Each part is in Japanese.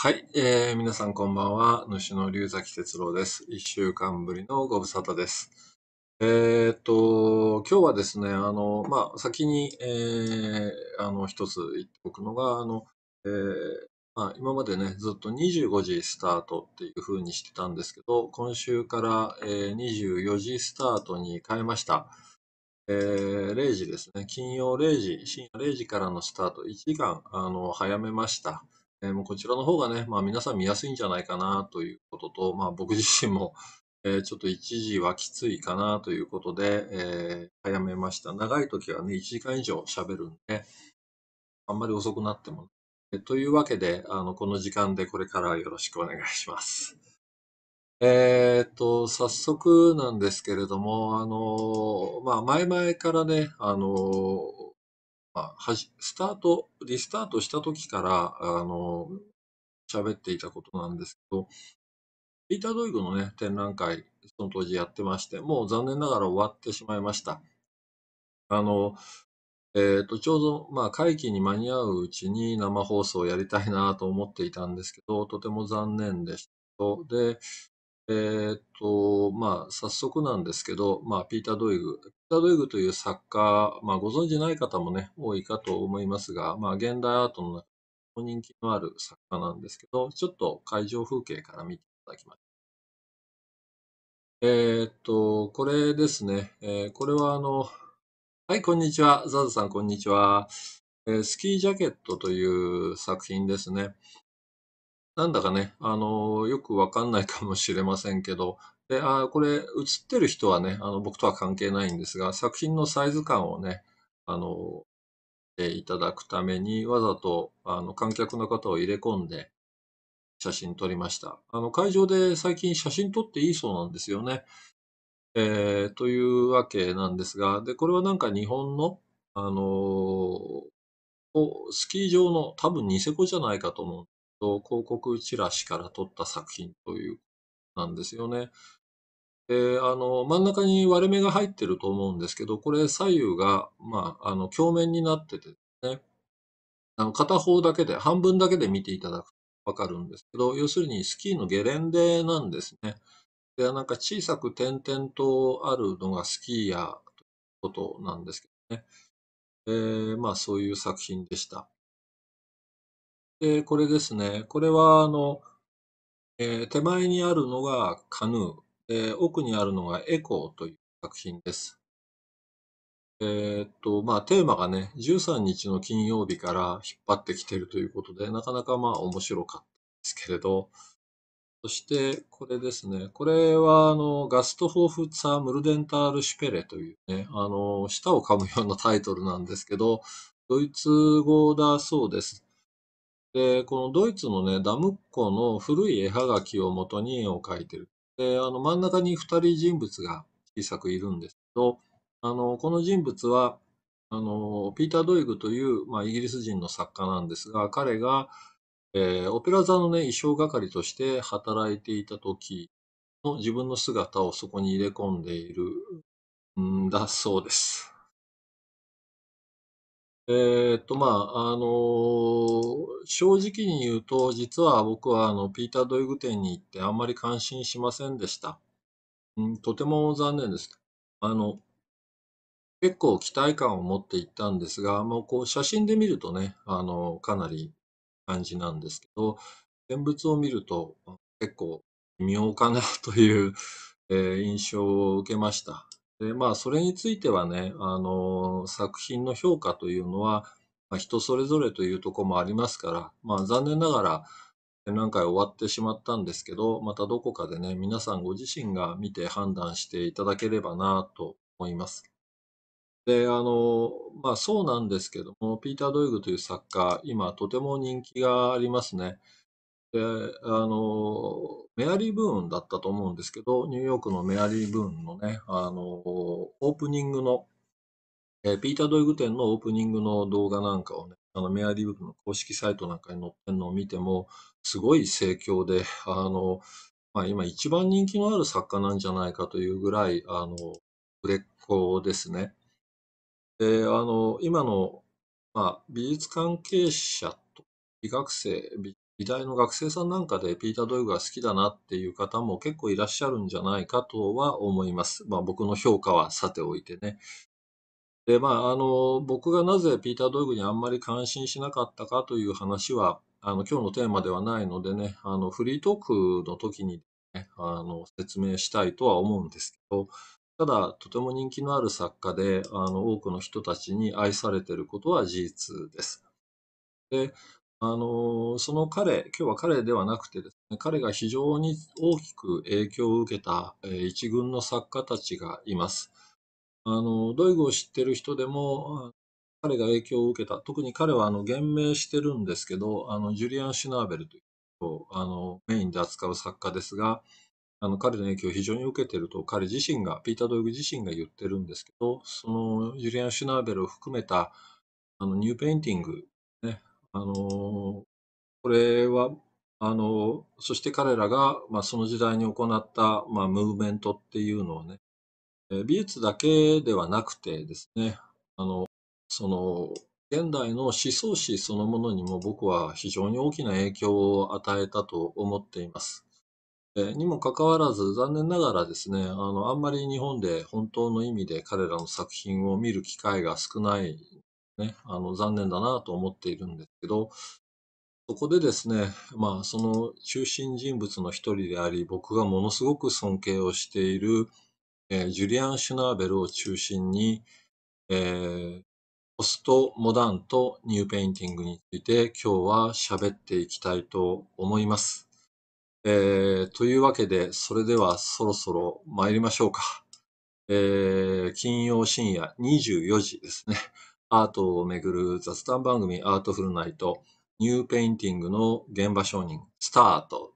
はい、えー、皆さんこんばんは。主の龍崎哲郎です。一週間ぶりのご無沙汰です。えー、っと、今日はですね、あの、まあ、先に、えー、あの、一つ言っておくのが、あの、えー、まあ、今までね、ずっと25時スタートっていう風にしてたんですけど、今週から、えー、24時スタートに変えました。えー、0時ですね、金曜0時、深夜0時からのスタート、1時間、あの、早めました。えー、もうこちらの方がね、まあ、皆さん見やすいんじゃないかなということと、まあ、僕自身も、えー、ちょっと一時はきついかなということで、えー、早めました。長い時はね、1時間以上喋るんで、あんまり遅くなっても、ね。というわけで、あの、この時間でこれからよろしくお願いします。えっと、早速なんですけれども、あの、まあ、前々からね、あの、はじ、スタート、リスタートした時から、あの、喋っていたことなんですけど、ピーター・ドイグのね、展覧会、その当時やってまして、もう残念ながら終わってしまいました。あの、えっ、ー、と、ちょうど、まあ、会期に間に合ううちに生放送をやりたいなと思っていたんですけど、とても残念でした。で、えーっと、まあ、早速なんですけど、まあ、ピーター・ドイグ。ピーター・ドイグという作家、まあ、ご存知ない方もね、多いかと思いますが、まあ、現代アートの中で人気のある作家なんですけど、ちょっと会場風景から見ていただきましょう。えーっと、これですね。えー、これはあの、はい、こんにちは。ザズさん、こんにちは。えー、スキージャケットという作品ですね。なんだかね、あの、よくわかんないかもしれませんけど、で、あこれ、映ってる人はね、あの、僕とは関係ないんですが、作品のサイズ感をね、あの、ていただくために、わざと、あの、観客の方を入れ込んで、写真撮りました。あの、会場で最近写真撮っていいそうなんですよね。えー、というわけなんですが、で、これはなんか日本の、あのー、スキー場の多分ニセコじゃないかと思うんと、広告チラシから撮った作品というなんですよね。で、あの、真ん中に割れ目が入ってると思うんですけど、これ左右が、まあ、あの、鏡面になっててね、あの、片方だけで、半分だけで見ていただくとわかるんですけど、要するにスキーのゲレンデなんですね。で、なんか小さく点々とあるのがスキーヤーということなんですけどね。えー、まあそういう作品でした。で、これですね。これは、あの、えー、手前にあるのがカヌー、奥にあるのがエコーという作品です。えー、っと、まあ、テーマがね、13日の金曜日から引っ張ってきてるということで、なかなかまあ面白かったですけれど、そしてこれですね。これはあの、ガスト・フォーフッツァ・ムルデンタール・シュペレというね、あの、舌を噛むようなタイトルなんですけど、ドイツ語だそうです。で、このドイツのね、ダムッコの古い絵はがきをもとに絵を描いてる。で、あの真ん中に2人人物が小さくいるんですけど、あの、この人物は、あの、ピーター・ドイグという、まあ、イギリス人の作家なんですが、彼が、えー、オペラ座のね、衣装係として働いていた時の自分の姿をそこに入れ込んでいるんだそうです。えっと、まあ、あのー、正直に言うと、実は僕はあの、ピーター・ドイグ店に行ってあんまり感心しませんでした。うん、とても残念です。あの、結構期待感を持って行ったんですが、もうこう写真で見るとね、あの、かなり感じなんですけど、現物を見ると結構微妙かなという、えー印象を受けました。で、まあ、それについてはね、あの、作品の評価というのは、まあ、人それぞれというところもありますから、まあ、残念ながら、展覧会終わってしまったんですけど、またどこかでね、皆さんご自身が見て判断していただければなと思います。で、あの、まあ、そうなんですけども、ピーター・ドイグという作家、今とても人気がありますね。で、あの、メアリー・ブーンだったと思うんですけど、ニューヨークのメアリー・ブーンのね、あの、オープニングの、えピーター・ドイグ展のオープニングの動画なんかをね、あのメアリー・ブーンの公式サイトなんかに載ってるのを見ても、すごい盛況で、あの、まあ、今一番人気のある作家なんじゃないかというぐらい、あの、売れっ子ですね。で、あの、今の、まあ、美術関係者と、医学生、美美大の学生さんなんかでピーター・ドイグが好きだなっていう方も結構いらっしゃるんじゃないかとは思います。まあ僕の評価はさておいてね。で、まああの、僕がなぜピーター・ドイグにあんまり感心しなかったかという話は、あの、今日のテーマではないのでね、あの、フリートークの時に、ね、あの、説明したいとは思うんですけど、ただ、とても人気のある作家で、あの、多くの人たちに愛されていることは事実です。で、あの、その彼、今日は彼ではなくてですね、彼が非常に大きく影響を受けた、えー、一軍の作家たちがいます。あの、ドイグを知ってる人でも、彼が影響を受けた。特に彼は、あの、言明してるんですけど、あの、ジュリアン・シュナーベルという人を、あの、メインで扱う作家ですが、あの、彼の影響を非常に受けてると、彼自身が、ピーター・ドイグ自身が言ってるんですけど、その、ジュリアン・シュナーベルを含めた、あの、ニューペインティングあのこれはあのそして彼らが、まあ、その時代に行った、まあ、ムーブメントっていうのをね美術だけではなくてですねあのその現代の思想史そのものにも僕は非常に大きな影響を与えたと思っています。にもかかわらず残念ながらですねあのあんまり日本で本当の意味で彼らの作品を見る機会が少ないね、あの残念だなと思っているんですけど、そこでですね、まあ、その中心人物の一人であり、僕がものすごく尊敬をしている、えー、ジュリアン・シュナーベルを中心に、えー、ポストモダンとニューペインティングについて今日は喋っていきたいと思います。えー、というわけで、それではそろそろ参りましょうか。えー、金曜深夜24時ですね。アートをめぐる雑談番組アートフルナイト、ニューペインティングの現場承認、スタート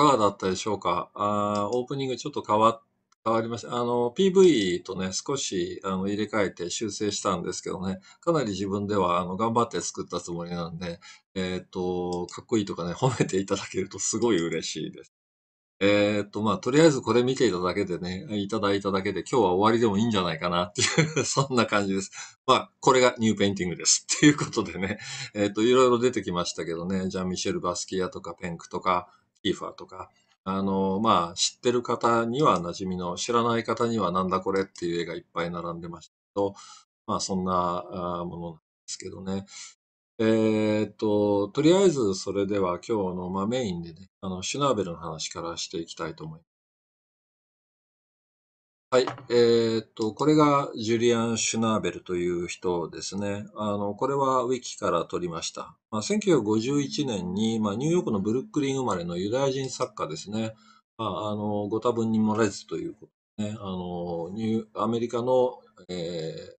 かがだったでしょうかあーオープニングちょっと変わ変わりました。あの、PV とね、少しあの入れ替えて修正したんですけどね、かなり自分ではあの頑張って作ったつもりなんで、えー、っと、かっこいいとかね、褒めていただけるとすごい嬉しいです。えー、っと、まあ、とりあえずこれ見ていただけでね、いただいただけで今日は終わりでもいいんじゃないかなっていう そんな感じです。まあ、これがニューペインティングです。っていうことでね、えー、っと、いろいろ出てきましたけどね、ジャン・ミシェル・バスキアとかペンクとか、キーファーとか、あの、まあ、知ってる方には馴染みの、知らない方にはなんだこれっていう絵がいっぱい並んでましたけど、まあ、そんなものなんですけどね。えー、っと、とりあえずそれでは今日の、まあ、メインでね、あの、シュナーベルの話からしていきたいと思います。はい。えーっと、これがジュリアン・シュナーベルという人ですね。あの、これはウィキから取りました。まあ、1951年に、まあ、ニューヨークのブルックリン生まれのユダヤ人作家ですね。まあ、あの、ご多分に漏れずということね。あの、ニュアメリカの、え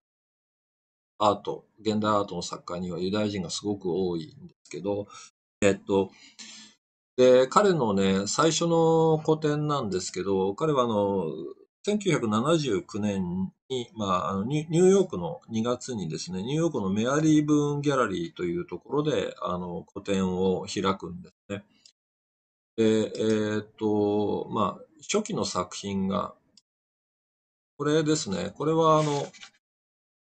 ー、アート、現代アートの作家にはユダヤ人がすごく多いんですけど、えー、っと、で、彼のね、最初の個展なんですけど、彼はあの、1979年に、まあ、あのニューヨークの2月にですね、ニューヨークのメアリー・ブーン・ギャラリーというところで、あの、個展を開くんですね。で、えー、っと、まあ、初期の作品が、これですね、これはあの、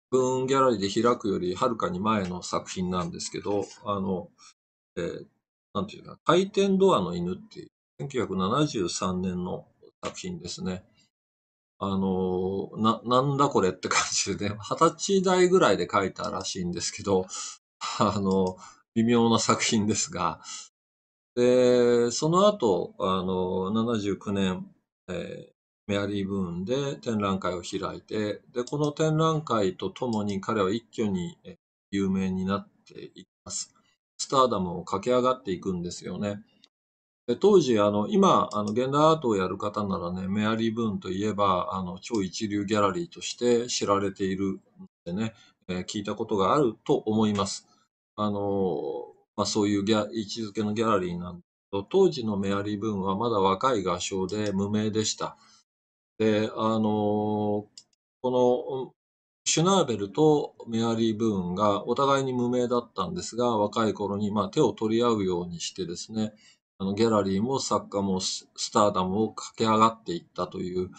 ブーン・ギャラリーで開くよりはるかに前の作品なんですけど、あの、えー、なんていうか、回転ドアの犬っていう、1973年の作品ですね。あの、な、なんだこれって感じでね、二十歳代ぐらいで書いたらしいんですけど、あの、微妙な作品ですが、で、その後、あの、79年、えー、メアリー・ブーンで展覧会を開いて、で、この展覧会とともに彼は一挙に有名になっていきます。スターダムを駆け上がっていくんですよね。当時、あの、今、あの、現代アートをやる方ならね、メアリー・ブーンといえば、あの、超一流ギャラリーとして知られているのでね、えー聞いたことがあると思います。あの、まあ、そういうギャ位置づけのギャラリーなんと、けど、当時のメアリー・ブーンはまだ若い画商で無名でした。で、あの、この、シュナーベルとメアリー・ブーンがお互いに無名だったんですが、若い頃にまあ手を取り合うようにしてですね、あのギャラリーも作家もスターダムを駆け上がっていったという、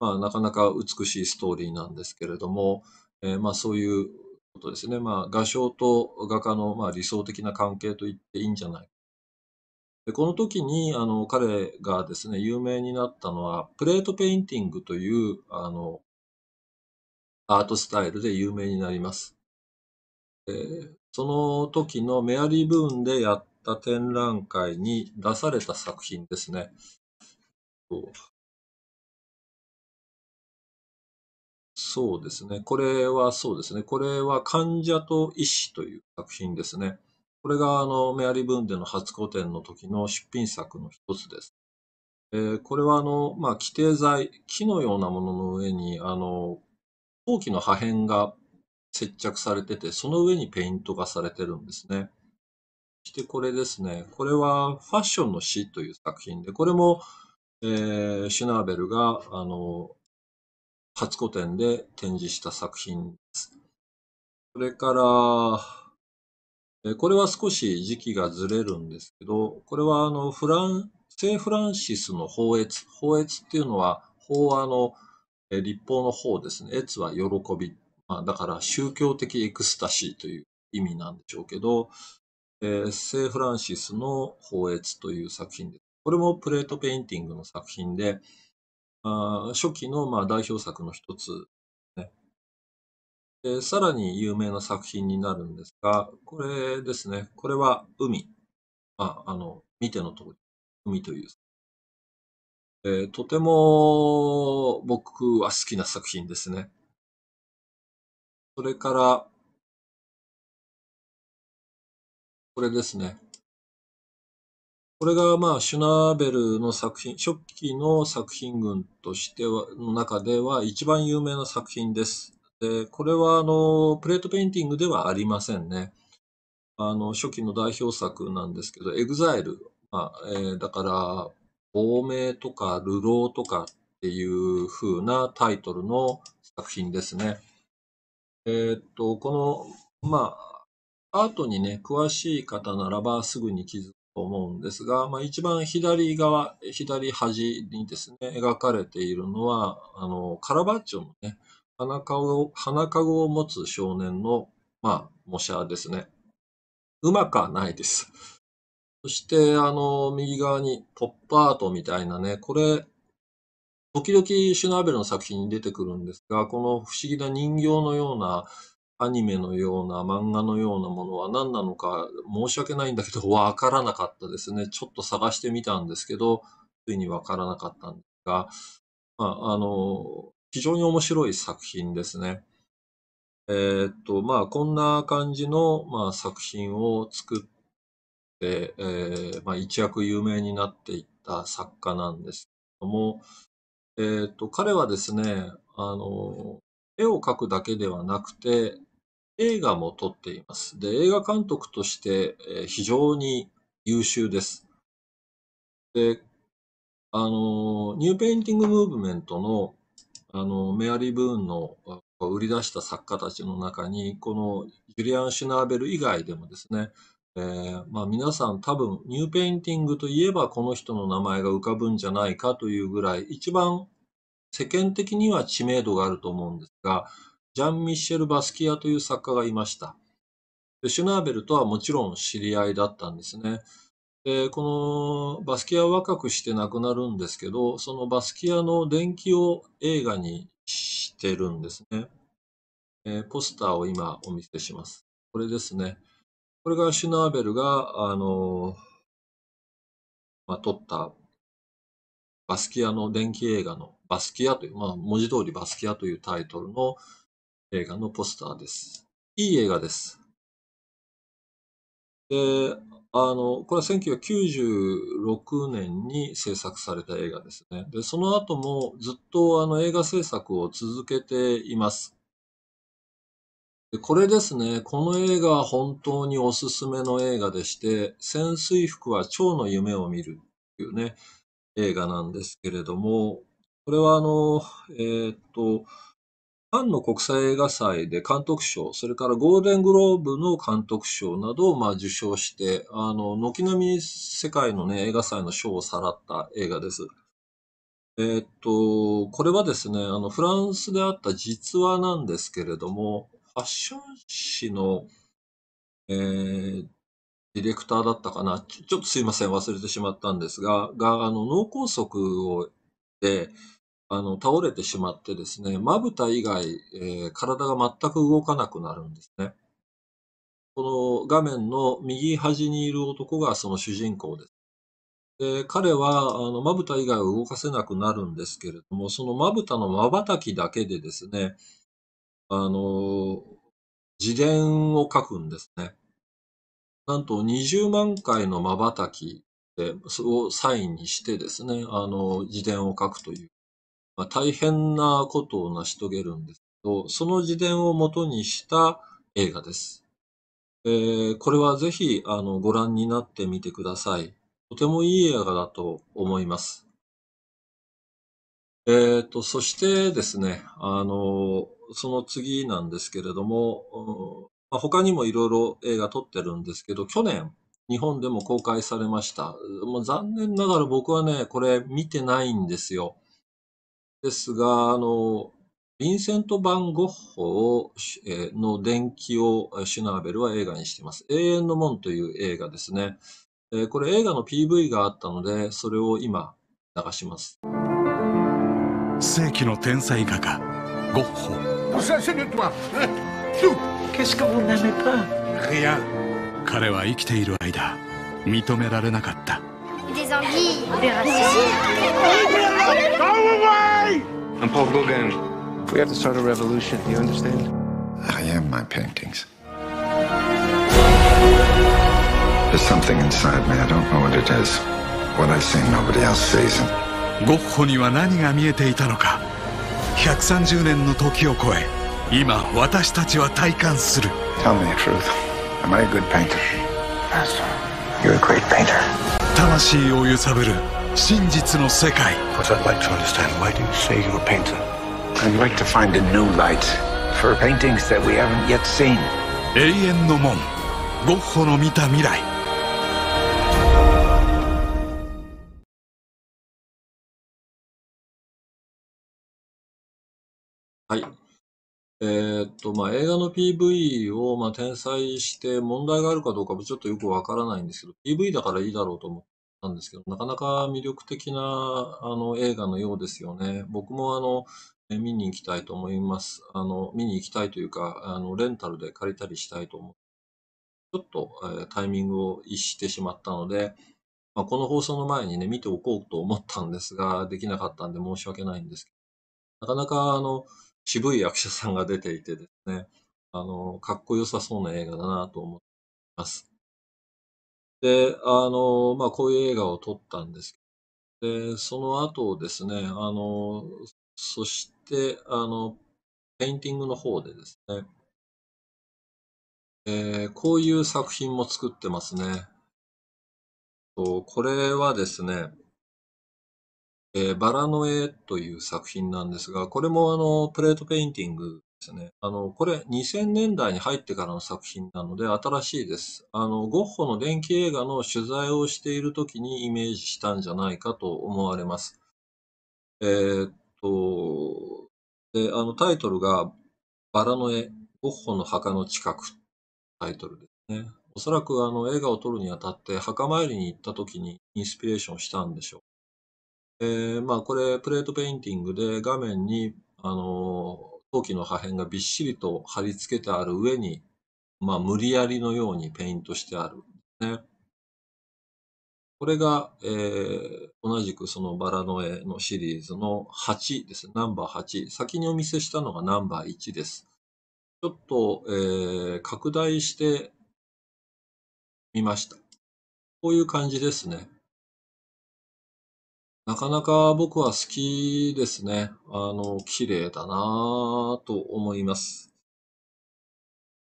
まあ、なかなか美しいストーリーなんですけれども、えー、まあ、そういうことですね、まあ、画商と画家のまあ理想的な関係と言っていいんじゃないか。でこの時にあの彼がですね有名になったのはプレートペインティングというあのアートスタイルで有名になります。その時のメアリー・ブーンでやっった展覧会に出された作品ですね。そうですね。これはそうですね。これは患者と医師という作品ですね。これがあのメアリー・ブンデの初個展の時の出品作の一つです。えー、これはあの、まあ、規定材、木のようなものの上に、あの、陶器の破片が接着されてて、その上にペイントがされてるんですね。してこれですね。これはファッションの詩という作品で、これも、えー、シュナーベルが、あの、初古典で展示した作品です。それから、えこれは少し時期がずれるんですけど、これはあの、フラン、聖フランシスの法越。法越っていうのは、法話の、え立法の方ですね。越は喜び。まあ、だから宗教的エクスタシーという意味なんでしょうけど、えー、セー・フランシスの放越という作品です。これもプレートペインティングの作品で、あ初期のまあ代表作の一つね、ねえさらに有名な作品になるんですが、これですね、これは海。ああの、見ての通り、海という。えー、とても僕は好きな作品ですね。それから、これですね。これがまあシュナーベルの作品、初期の作品群としては、の中では一番有名な作品です。で、これはあの、プレートペインティングではありませんね。あの、初期の代表作なんですけど、エグザイル。まあ、えー、だから、亡命とか流浪とかっていう風なタイトルの作品ですね。えー、っと、この、まあ、アートにね、詳しい方ならばすぐに気づくと思うんですが、まあ、一番左側、左端にですね、描かれているのは、あの、カラバッチョのね、花籠花ごを持つ少年の、まあ、模写ですね。うまくはないです。そして、あの、右側にポップアートみたいなね、これ、時々シュナーベルの作品に出てくるんですが、この不思議な人形のような、アニメのような漫画のようなものは何なのか申し訳ないんだけど、わからなかったですね。ちょっと探してみたんですけど、ついにわからなかったんですが、まあ、あの、非常に面白い作品ですね。えー、っと、まあ、こんな感じの、まあ、作品を作って、えー、まあ、一躍有名になっていった作家なんですけども、えー、っと、彼はですね、あの、絵を描くだけではなくて、映画も撮っています。で、映画監督として非常に優秀です。で、あの、ニューペインティングムーブメントの、あの、メアリー・ブーンの売り出した作家たちの中に、このジュリアン・シュナーベル以外でもですね、えー、まあ、皆さん多分ニューペインティングといえばこの人の名前が浮かぶんじゃないかというぐらい一番世間的には知名度があると思うんですがジャン・ミッシェル・バスキアという作家がいました。でシュナーベルとはもちろん知り合いだったんですね。でこのバスキアは若くして亡くなるんですけどそのバスキアの伝記を映画にしてるんですね。えポスターを今お見せします。これですね。これがシュナーベルが、あのまあ、撮ったバスキアの電気映画のバスキアという、まあ、文字通りバスキアというタイトルの映画のポスターです。いい映画です。で、あの、これは1996年に制作された映画ですね。で、その後もずっとあの映画制作を続けています。でこれですね、この映画は本当におすすめの映画でして、潜水服は蝶の夢を見るっていうね、映画なんですけれども、これはあの、えー、っと、カンの国際映画祭で監督賞、それからゴールデングローブの監督賞などをまあ受賞して、あの、軒並み世界のね、映画祭の賞をさらった映画です。えー、っと、これはですね、あの、フランスであった実話なんですけれども、ファッション誌の、えー、ディレクターだったかな、ちょっとすいません、忘れてしまったんですが、が、あの、脳梗塞を、で、あの、倒れてしまってですね、まぶた以外、えー、体が全く動かなくなるんですね。この画面の右端にいる男がその主人公です。で彼はあのまぶた以外を動かせなくなるんですけれども、そのまぶたのまばたきだけでですね、あの、自伝を書くんですね。なんと20万回のまばたきをサインにしてですね、あの、自伝を書くという。まあ、大変なことを成し遂げるんですけど、その自伝を元にした映画です。えー、これはぜひあのご覧になってみてください。とてもいい映画だと思います。えーと、そしてですね、あの、その次なんですけれども、まあ、他にもいろいろ映画撮ってるんですけど、去年、日本でも公開されました。残念ながら僕はね、これ見てないんですよ。ですが、あの、ヴィンセント・バン・ゴッホを、えー、の伝記をシュナーベルは映画にしています。永遠の門という映画ですね。えー、これ映画の PV があったので、それを今流します。世紀の天才画家、ゴッホ。彼は生きている間、認められなかった。Des anguilles. i m Paul Gauguin. We have to start a revolution. You understand? I am my paintings. There's something inside me. I don't know what it is. What I see, nobody else sees it. ゴッホには何が見えていたのか130年の時を超え今私たちは体感する Tell me the truth. Am I a good painter? Master, you're a great painter. 魂を揺さぶる真実の世界 What I'd like to understand, why do you say you're a painter? I'd like to find a new light for paintings that we haven't yet seen 永遠の門ゴッホの見た未来はいえっと、まあ、映画の PV を、まあ、転載して問題があるかどうかもちょっとよくわからないんですけど、PV だからいいだろうと思ったんですけど、なかなか魅力的な、あの、映画のようですよね。僕も、あの、見に行きたいと思います。あの、見に行きたいというか、あの、レンタルで借りたりしたいと思う。ちょっと、えータイミングを逸してしまったので、まあ、この放送の前にね、見ておこうと思ったんですが、できなかったんで申し訳ないんですけど、なかなか、あの、渋い役者さんが出ていてですね、あの、かっこよさそうな映画だなと思います。で、あの、まあ、こういう映画を撮ったんですけど、で、その後ですね、あの、そして、あの、ペインティングの方でですね、えー、こういう作品も作ってますね。これはですね、えー、バラの絵という作品なんですが、これもあの、プレートペインティングですね。あの、これ2000年代に入ってからの作品なので新しいです。あの、ゴッホの電気映画の取材をしている時にイメージしたんじゃないかと思われます。えー、っと、で、あの、タイトルがバラの絵、ゴッホの墓の近くタイトルですね。おそらくあの映画を撮るにあたって墓参りに行った時にインスピレーションしたんでしょう。えー、まあ、これ、プレートペインティングで画面に、あの、陶器の破片がびっしりと貼り付けてある上に、まあ、無理やりのようにペイントしてある。ね。これが、えー、同じくそのバラの絵のシリーズの8です。ナンバー8。先にお見せしたのがナンバー1です。ちょっと、えー、拡大してみました。こういう感じですね。なかなか僕は好きですね。あの、綺麗だなぁと思います。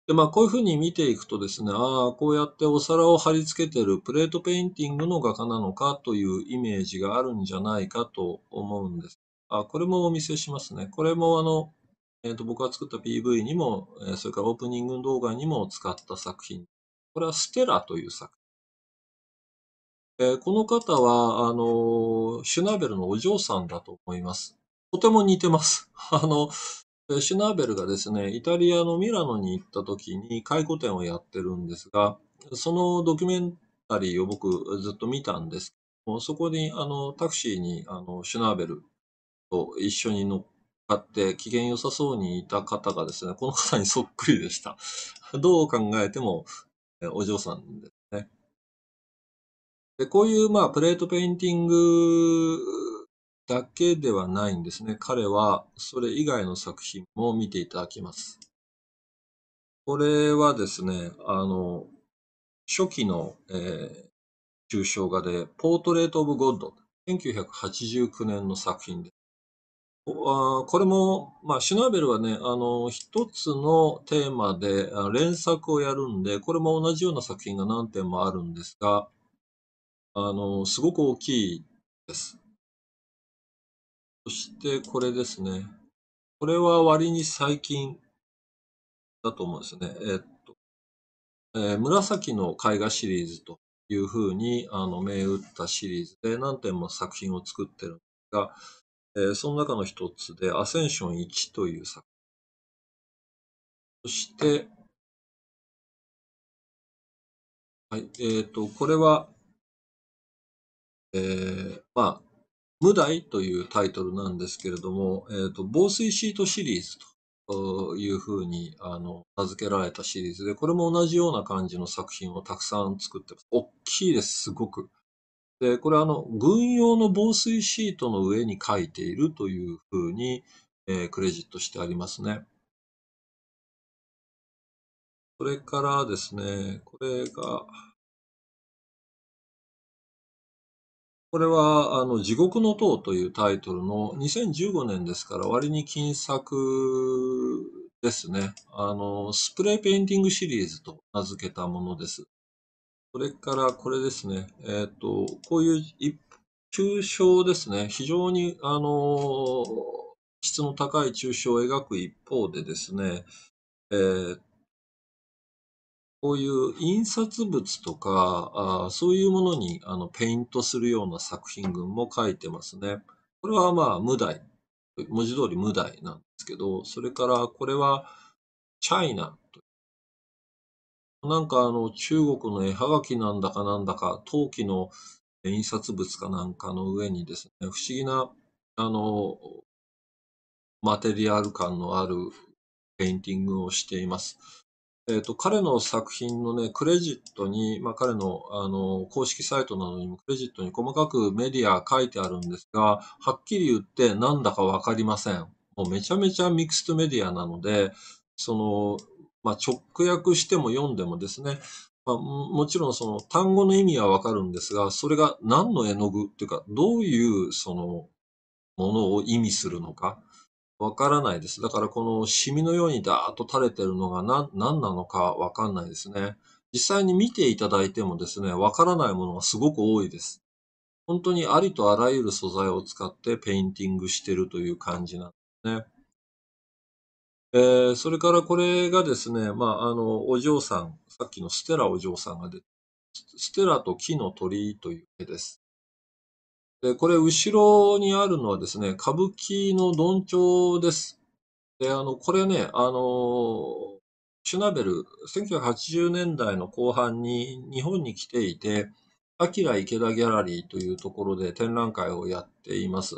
で、まあ、こういうふうに見ていくとですね、ああ、こうやってお皿を貼り付けてるプレートペインティングの画家なのかというイメージがあるんじゃないかと思うんです。あ、これもお見せしますね。これもあの、えっ、ー、と、僕が作った PV にも、えそれからオープニング動画にも使った作品。これはステラという作えー、この方は、あの、シュナーベルのお嬢さんだと思います。とても似てます。あの、シュナーベルがですね、イタリアのミラノに行った時に回顧展をやってるんですが、そのドキュメンタリーを僕ずっと見たんですけども、そこにあのタクシーにあのシュナーベルと一緒に乗っかって機嫌良さそうにいた方がですね、この方にそっくりでした。どう考えてもお嬢さんです。で、こういう、まあ、プレートペインティングだけではないんですね。彼は、それ以外の作品も見ていただきます。これはですね、あの、初期の、えー、抽象画で、ポートレート・オブ・ゴッド、1989年の作品です。これも、まあ、シュナーベルはね、あの、一つのテーマで連作をやるんで、これも同じような作品が何点もあるんですが、あの、すごく大きいです。そしてこれですね。これは割に最近だと思うんですね。えっと、えー、紫の絵画シリーズというふうに、あの、銘打ったシリーズで何点も作品を作ってるんですが、えー、その中の一つで、アセンション1という作品。そして、はい、えっ、と、これは、えー、まあ、無題というタイトルなんですけれども、えーと、防水シートシリーズというふうにあの名付けられたシリーズで、これも同じような感じの作品をたくさん作ってます。大きいです、すごく。で、これあの、軍用の防水シートの上に書いているというふうに、えー、クレジットしてありますね。それからですね、これが、これは、あの、地獄の塔というタイトルの2015年ですから割に金作ですね。あの、スプレーペインティングシリーズと名付けたものです。それからこれですね。えっ、ー、と、こういう一抽象ですね。非常に、あの、質の高い抽象を描く一方でですね、えっ、ー、こういう印刷物とか、あそういうものにあのペイントするような作品群も書いてますね。これはまあ、無題。文字通り無題なんですけど、それからこれは、チャイナと。なんかあの、中国の絵はがきなんだかなんだか、陶器の印刷物かなんかの上にですね、不思議な、あの、マテリアル感のあるペインティングをしています。えっ、ー、と、彼の作品のね、クレジットに、まあ、彼の、あの、公式サイトなどにもクレジットに細かくメディア書いてあるんですが、はっきり言ってなんだかわかりません。もうめちゃめちゃミクストメディアなので、その、まあ、直訳しても読んでもですね、まあ、もちろんその単語の意味はわかるんですが、それが何の絵の具っていうか、どういうそのものを意味するのか、わからないです。だからこのシミのようにダーッと垂れてるのが何何なのかわかんないですね。実際に見ていただいてもですね、わからないものがすごく多いです。本当にありとあらゆる素材を使ってペインティングしてるという感じなんですね。えー、それからこれがですね、まあ、あの、お嬢さん、さっきのステラお嬢さんが出て、ステラと木の鳥という絵です。で、これ後ろにあるのはですね、歌舞伎の鈍んです。で、あの、これね、あの、シュナベル、1980年代の後半に日本に来ていて、アキラ池田ギャラリーというところで展覧会をやっています。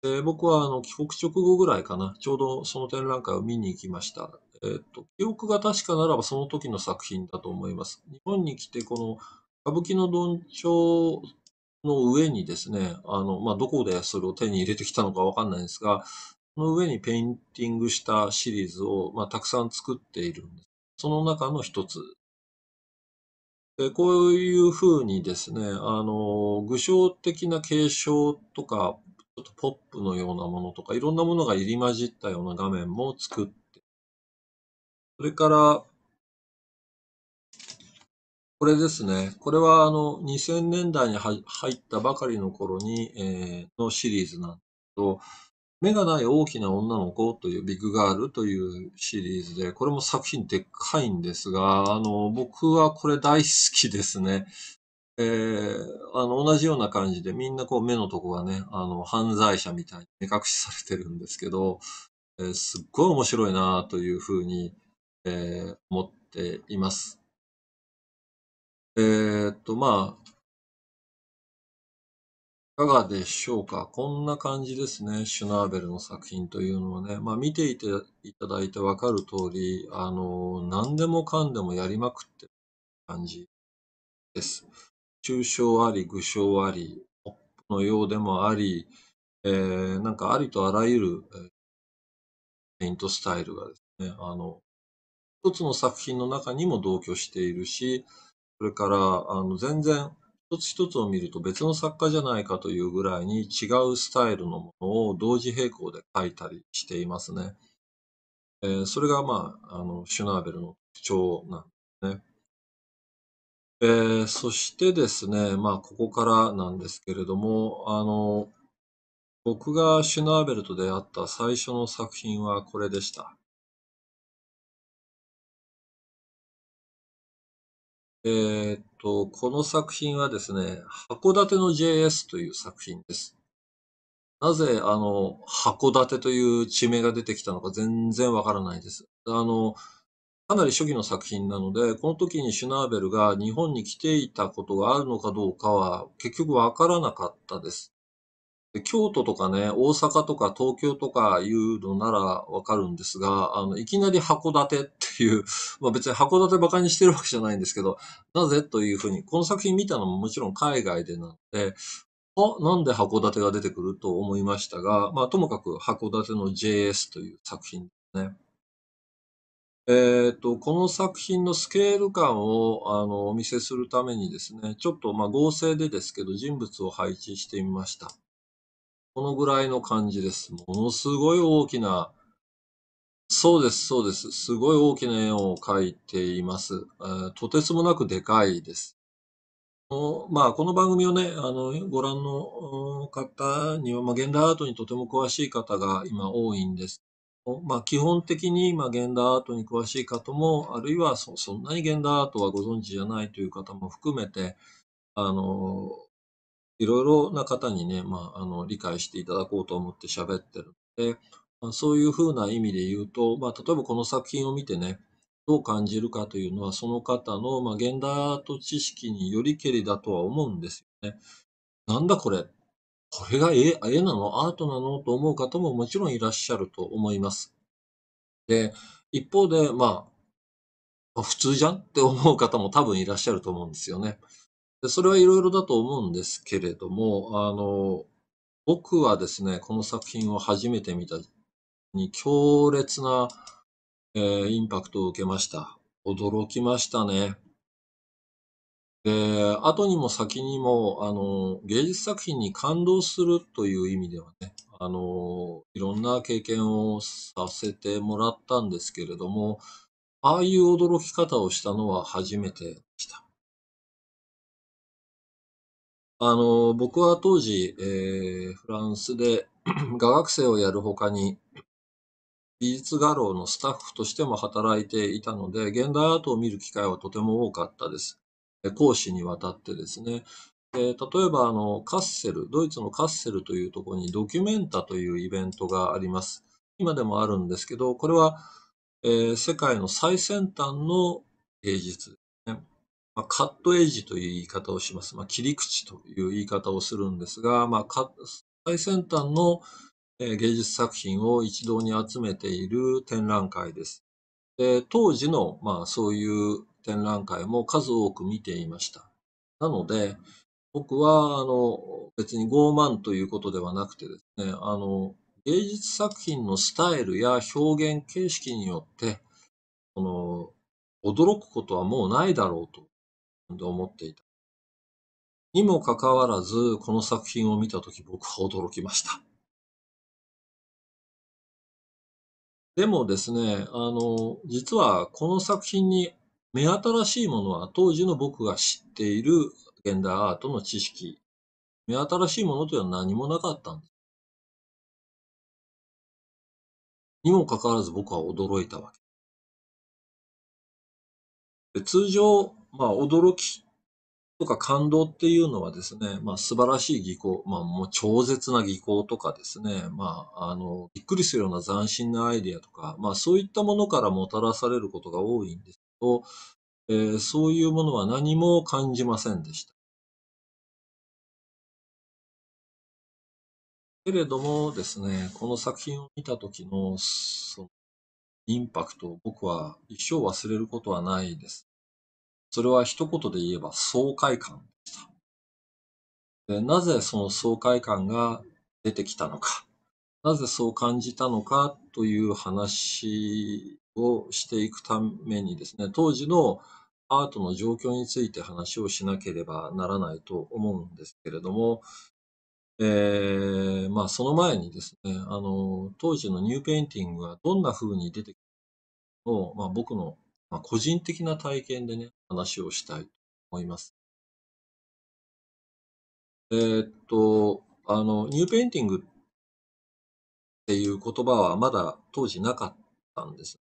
で僕はあの帰国直後ぐらいかな、ちょうどその展覧会を見に行きました。えっ、と、記憶が確かならばその時の作品だと思います。日本に来てこの歌舞伎の鈍んの上にですね、あの、まあ、どこでそれを手に入れてきたのかわかんないんですが、その上にペインティングしたシリーズを、まあ、たくさん作っているんです。その中の一つ。でこういうふうにですね、あの、具象的な継承とか、ちょっとポップのようなものとか、いろんなものが入り混じったような画面も作って、それから、これですね。これはあの2000年代に入ったばかりの頃に、えー、のシリーズなんですけど、目がない大きな女の子というビッグガールというシリーズで、これも作品でっかいんですが、あの、僕はこれ大好きですね。えー、あの、同じような感じでみんなこう目のとこがね、あの、犯罪者みたいに目隠しされてるんですけど、えー、すっごい面白いなというふうに、えー、思っています。えー、っと、まあ、いかがでしょうか。こんな感じですね。シュナーベルの作品というのはね。まあ、見ていていただいてわかる通り、あの、何でもかんでもやりまくってる感じです。抽象あり、具象あり、ポップのようでもあり、えー、なんかありとあらゆる、えー、ペイントスタイルがですね、あの、一つの作品の中にも同居しているし、それから、あの、全然、一つ一つを見ると別の作家じゃないかというぐらいに違うスタイルのものを同時並行で書いたりしていますね。えー、それが、まあ、あの、シュナーベルの特徴なんですね。えー、そしてですね、まあ、ここからなんですけれども、あの、僕がシュナーベルと出会った最初の作品はこれでした。えー、っと、この作品はですね、函館の JS という作品です。なぜ、あの、函館という地名が出てきたのか全然わからないです。あの、かなり初期の作品なので、この時にシュナーベルが日本に来ていたことがあるのかどうかは結局わからなかったです。京都とかね、大阪とか東京とかいうのならわかるんですが、あの、いきなり函館っていう、まあ別に函館馬鹿にしてるわけじゃないんですけど、なぜというふうに、この作品見たのももちろん海外でなんで、あ、なんで函館が出てくると思いましたが、まあともかく函館の JS という作品ですね。えーと、とこの作品のスケール感をあのお見せするためにですね、ちょっとま合成でですけど人物を配置してみました。このぐらいの感じです。ものすごい大きな、そうです、そうです。すごい大きな絵を描いています。えとてつもなくでかいです。まあ、この番組をね、あの、ご覧の方には、まあ、現代アートにとても詳しい方が今多いんです。まあ、基本的に、まあ、現代アートに詳しい方も、あるいはそ、そんなに現代アートはご存知じゃないという方も含めて、あの、いろいろな方にね、まあ、あの理解していただこうと思って喋ってるので、まあ、そういうふうな意味で言うと、まあ、例えばこの作品を見てね、どう感じるかというのは、その方の、まあ、現代アート知識によりけりだとは思うんですよね。なんだこれこれが絵絵なのアートなのと思う方ももちろんいらっしゃると思います。で、一方で、まあ、普通じゃんって思う方も多分いらっしゃると思うんですよね。それはいろいろだと思うんですけれども、あの、僕はですね、この作品を初めて見たに強烈な、えー、インパクトを受けました。驚きましたね。で、後にも先にも、あの、芸術作品に感動するという意味ではね、あの、いろんな経験をさせてもらったんですけれども、ああいう驚き方をしたのは初めてあの、僕は当時、えー、フランスで 画学生をやるほかに、美術画廊のスタッフとしても働いていたので、現代アートを見る機会はとても多かったです。講師にわたってですね。例えばあの、カッセル、ドイツのカッセルというところにドキュメンタというイベントがあります。今でもあるんですけど、これは、えー、世界の最先端の芸術まあ、カットエッジという言い方をします。まあ、切り口という言い方をするんですが、まあ、最先端の芸術作品を一堂に集めている展覧会です。で当時の、まあ、そういう展覧会も数多く見ていました。なので、僕は、あの、別に傲慢ということではなくてですね、あの、芸術作品のスタイルや表現形式によって、この、驚くことはもうないだろうとと思っていた。にもかかわらず、この作品を見たとき僕は驚きました。でもですね、あの、実はこの作品に目新しいものは当時の僕が知っている現代アートの知識、目新しいものというのは何もなかったんです。にもかかわらず僕は驚いたわけ。で通常、まあ、驚きとか感動っていうのはですね、まあ、素晴らしい技巧、まあ、もう超絶な技巧とかですね、まあ、あの、びっくりするような斬新なアイデアとか、まあ、そういったものからもたらされることが多いんですけど、えー、そういうものは何も感じませんでした。けれどもですね、この作品を見た時の、その、インパクトを僕は一生忘れることはないです。それは一言で言えば爽快感でした。でなぜその爽快感が出てきたのか、なぜそう感じたのかという話をしていくためにですね、当時のアートの状況について話をしなければならないと思うんですけれども、えー、まあその前にですね、あの、当時のニューペインティングがどんな風に出てきたのを、まあ僕のまあ、個人的な体験でね、話をしたいと思います。えーっと、あの、ニューペインティングっていう言葉はまだ当時なかったんです。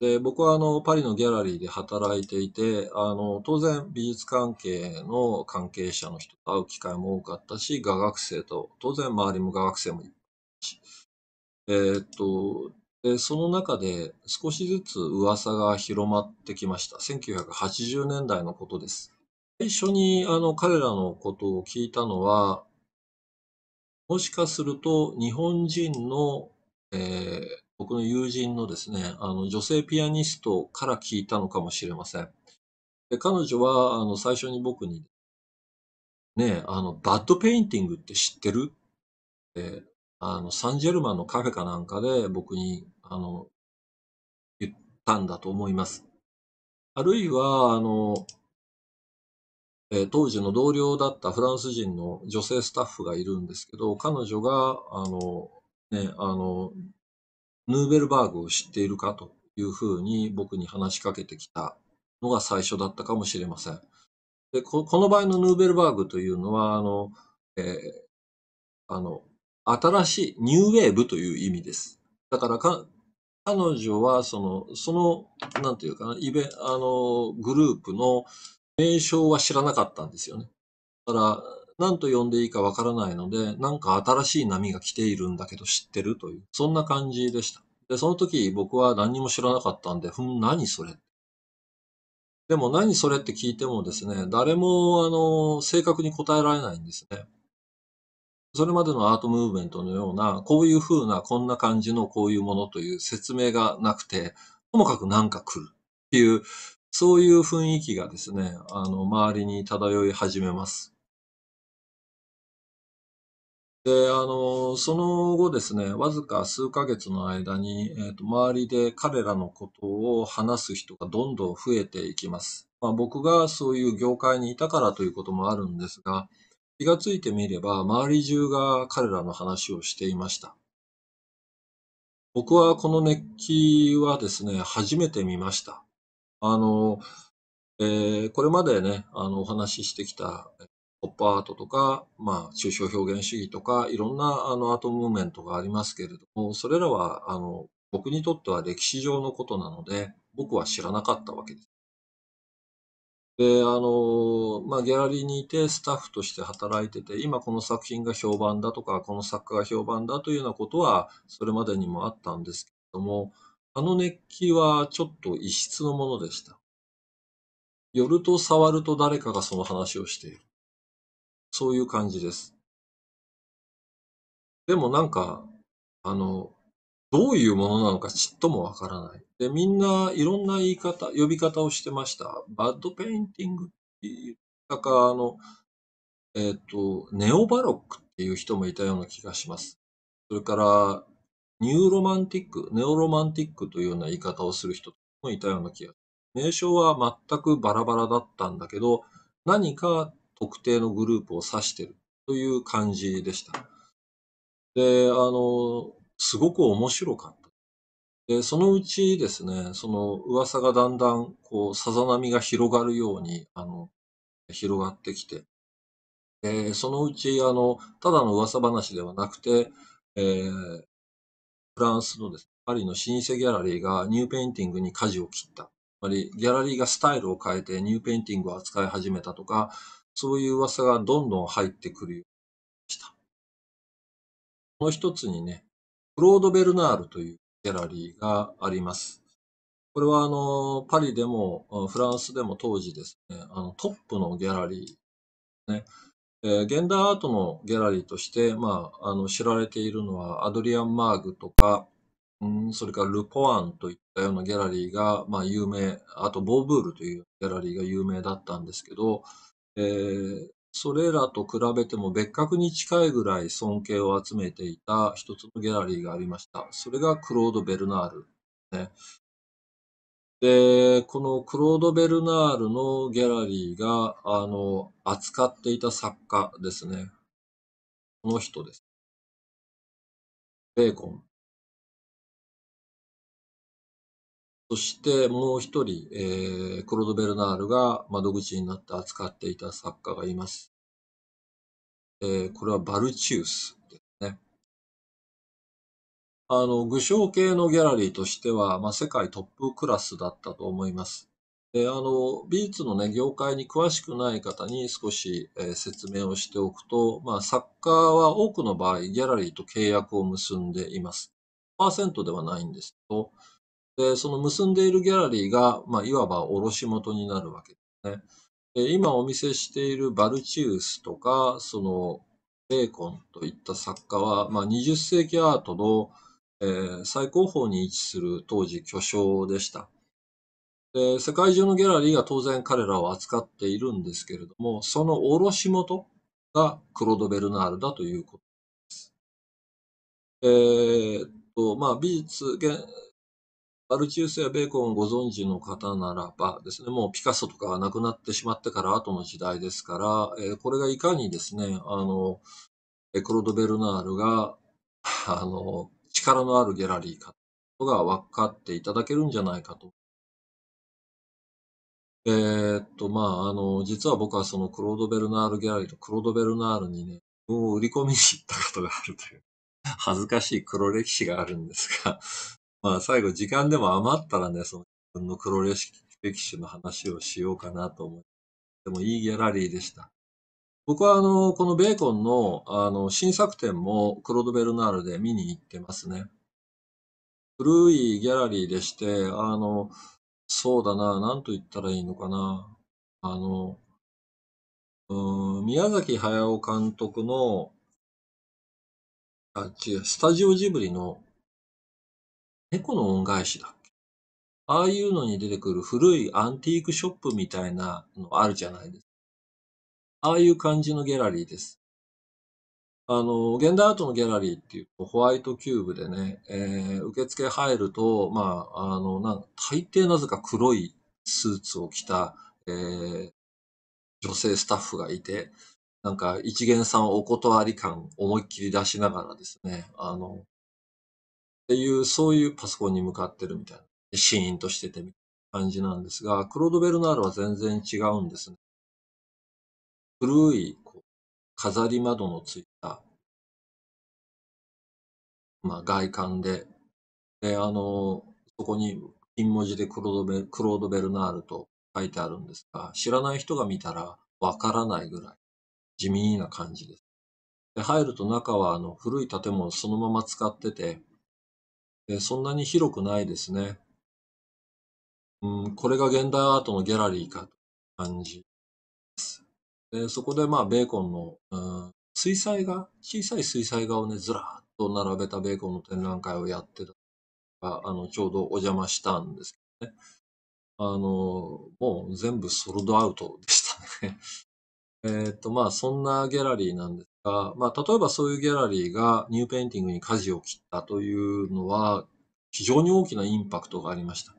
で、僕はあの、パリのギャラリーで働いていて、あの、当然美術関係の関係者の人と会う機会も多かったし、画学生と、当然周りも画学生もいっぱいし、えーっと、で、その中で少しずつ噂が広まってきました。1980年代のことです。最初にあの彼らのことを聞いたのは、もしかすると日本人の、えー、僕の友人のですね、あの女性ピアニストから聞いたのかもしれません。で彼女はあの最初に僕に、ねあの、バッドペインティングって知ってるあの、サンジェルマンのカフェかなんかで僕にあの、言ったんだと思います。あるいは、あの、え当時の同僚だったフランス人の女性スタッフがいるんですけど、彼女が、あの、ね、あの、ヌーベルバーグを知っているかというふうに僕に話しかけてきたのが最初だったかもしれません。でこの場合のヌーベルバーグというのは、あの、えー、あの、新しい、ニューウェーブという意味です。だからか、彼女は、その、その、なんていうかな、イベ、あの、グループの名称は知らなかったんですよね。だから、何と呼んでいいかわからないので、なんか新しい波が来ているんだけど知ってるという、そんな感じでした。で、その時僕は何も知らなかったんで、ふん、何それ。でも何それって聞いてもですね、誰も、あの、正確に答えられないんですね。それまでのアートムーブメントのような、こういう風な、こんな感じのこういうものという説明がなくて、ともかくなんか来るっていう、そういう雰囲気がですね、あの、周りに漂い始めます。で、あの、その後ですね、わずか数ヶ月の間に、えーと周りで彼らのことを話す人がどんどん増えていきます。まあ、僕がそういう業界にいたからということもあるんですが、気がついてみれば、周り中が彼らの話をしていました。僕はこの熱気はですね、初めて見ました。あの、えー、これまでね、あの、お話ししてきた、ポップアートとか、まあ、抽象表現主義とか、いろんな、あの、アートムーメントがありますけれども、それらは、あの、僕にとっては歴史上のことなので、僕は知らなかったわけです。で、あの、まあ、ギャラリーにいてスタッフとして働いてて、今この作品が評判だとか、この作家が評判だというようなことは、それまでにもあったんですけれども、あの熱気はちょっと異質のものでした。寄ると触ると誰かがその話をしている。そういう感じです。でもなんか、あの、どういうものなのかちっともわからない。で、みんないろんな言い方、呼び方をしてました。バッドペインティングって言ったか、あの、えっ、ー、と、ネオバロックっていう人もいたような気がします。それから、ニューロマンティック、ネオロマンティックというような言い方をする人もいたような気がす名称は全くバラバラだったんだけど、何か特定のグループを指してるという感じでした。で、あの、すごく面白かった。で、そのうちですね、その噂がだんだん、こう、さざ波が広がるように、あの、広がってきて、で、そのうち、あの、ただの噂話ではなくて、えー、フランスのですね、パリの老舗ギャラリーがニューペインティングに舵を切った。つまり、ギャラリーがスタイルを変えてニューペインティングを扱い始めたとか、そういう噂がどんどん入ってくるようになりました。もう一つにね、クロード・ベルナールというギャラリーがあります。これはあの、パリでも、フランスでも当時ですね、あのトップのギャラリー、ね、えー、現代アートのギャラリーとして、まあ、あの、知られているのは、アドリアン・マーグとか、うん、それからルポアンといったようなギャラリーが、まあ、有名、あとボーブールというギャラリーが有名だったんですけど、えー、それらと比べても別格に近いぐらい尊敬を集めていた一つのギャラリーがありました。それがクロード・ベルナール。ね、で、このクロード・ベルナールのギャラリーが、あの、扱っていた作家ですね。この人です。ベーコン。そしてもう一人、えー、クロード・ベルナールが窓口になって扱っていた作家がいます。えー、これはバルチウスですね。あの、具象系のギャラリーとしては、まあ、世界トップクラスだったと思います。あの美術の、ね、業界に詳しくない方に少し、えー、説明をしておくと、まあ、作家は多くの場合ギャラリーと契約を結んでいます。パーセントではないんですけど、で、その結んでいるギャラリーが、まあ、いわば卸元になるわけですね。で今お見せしているバルチウスとか、そのベーコンといった作家は、まあ、20世紀アートの、えー、最高峰に位置する当時巨匠でした。で世界中のギャラリーが当然彼らを扱っているんですけれども、その卸元がクロード・ベルナールだということです。えー、っと、まあ、美術、アルキウスやベーコンをご存知の方ならばですね、もうピカソとかが亡くなってしまってから後の時代ですから、えー、これがいかにですね、あの、クロード・ベルナールが、あの、力のあるギャラリーかとが分かっていただけるんじゃないかと。えー、っと、まあ、あの、実は僕はそのクロード・ベルナールギャラリーとクロード・ベルナールにね、を売り込みに行ったことがあるという、恥ずかしい黒歴史があるんですが、まあ、最後、時間でも余ったらね、その自分の黒歴史の話をしようかなと思って、でもいいギャラリーでした。僕はあの、このベーコンのあの新作展もクロード・ベルナールで見に行ってますね。古いギャラリーでして、あの、そうだな、なんと言ったらいいのかな。あの、うん、宮崎駿監督の、あ、違う、スタジオジブリの猫の恩返しだっけああいうのに出てくる古いアンティークショップみたいなのあるじゃないですか。ああいう感じのギャラリーです。あの、現代アートのギャラリーっていうホワイトキューブでね、えー、受付入ると、まあ、あの、なん大抵なぜか黒いスーツを着た、えー、女性スタッフがいて、なんか一元さんお断り感思いっきり出しながらですね、あの、っていう、そういうパソコンに向かってるみたいな。シーンとしててみたいな感じなんですが、クロード・ベルナールは全然違うんですね。古いこう飾り窓のついた、まあ、外観で、で、あの、そこに金文字でクロードベクロードベルナールと書いてあるんですが、知らない人が見たらわからないぐらい地味な感じです。で入ると中はあの古い建物そのまま使ってて、えそんなに広くないですね。うん、これが現代アートのギャラリーかという感じです。そこでまあベーコンの、うん、水彩画、小さい水彩画をね、ずらっと並べたベーコンの展覧会をやってたあの、ちょうどお邪魔したんですけどね。あの、もう全部ソルドアウトでしたね。えっと、まあ、そんなギャラリーなんですが、まあ、例えばそういうギャラリーがニューペインティングに舵を切ったというのは、非常に大きなインパクトがありました。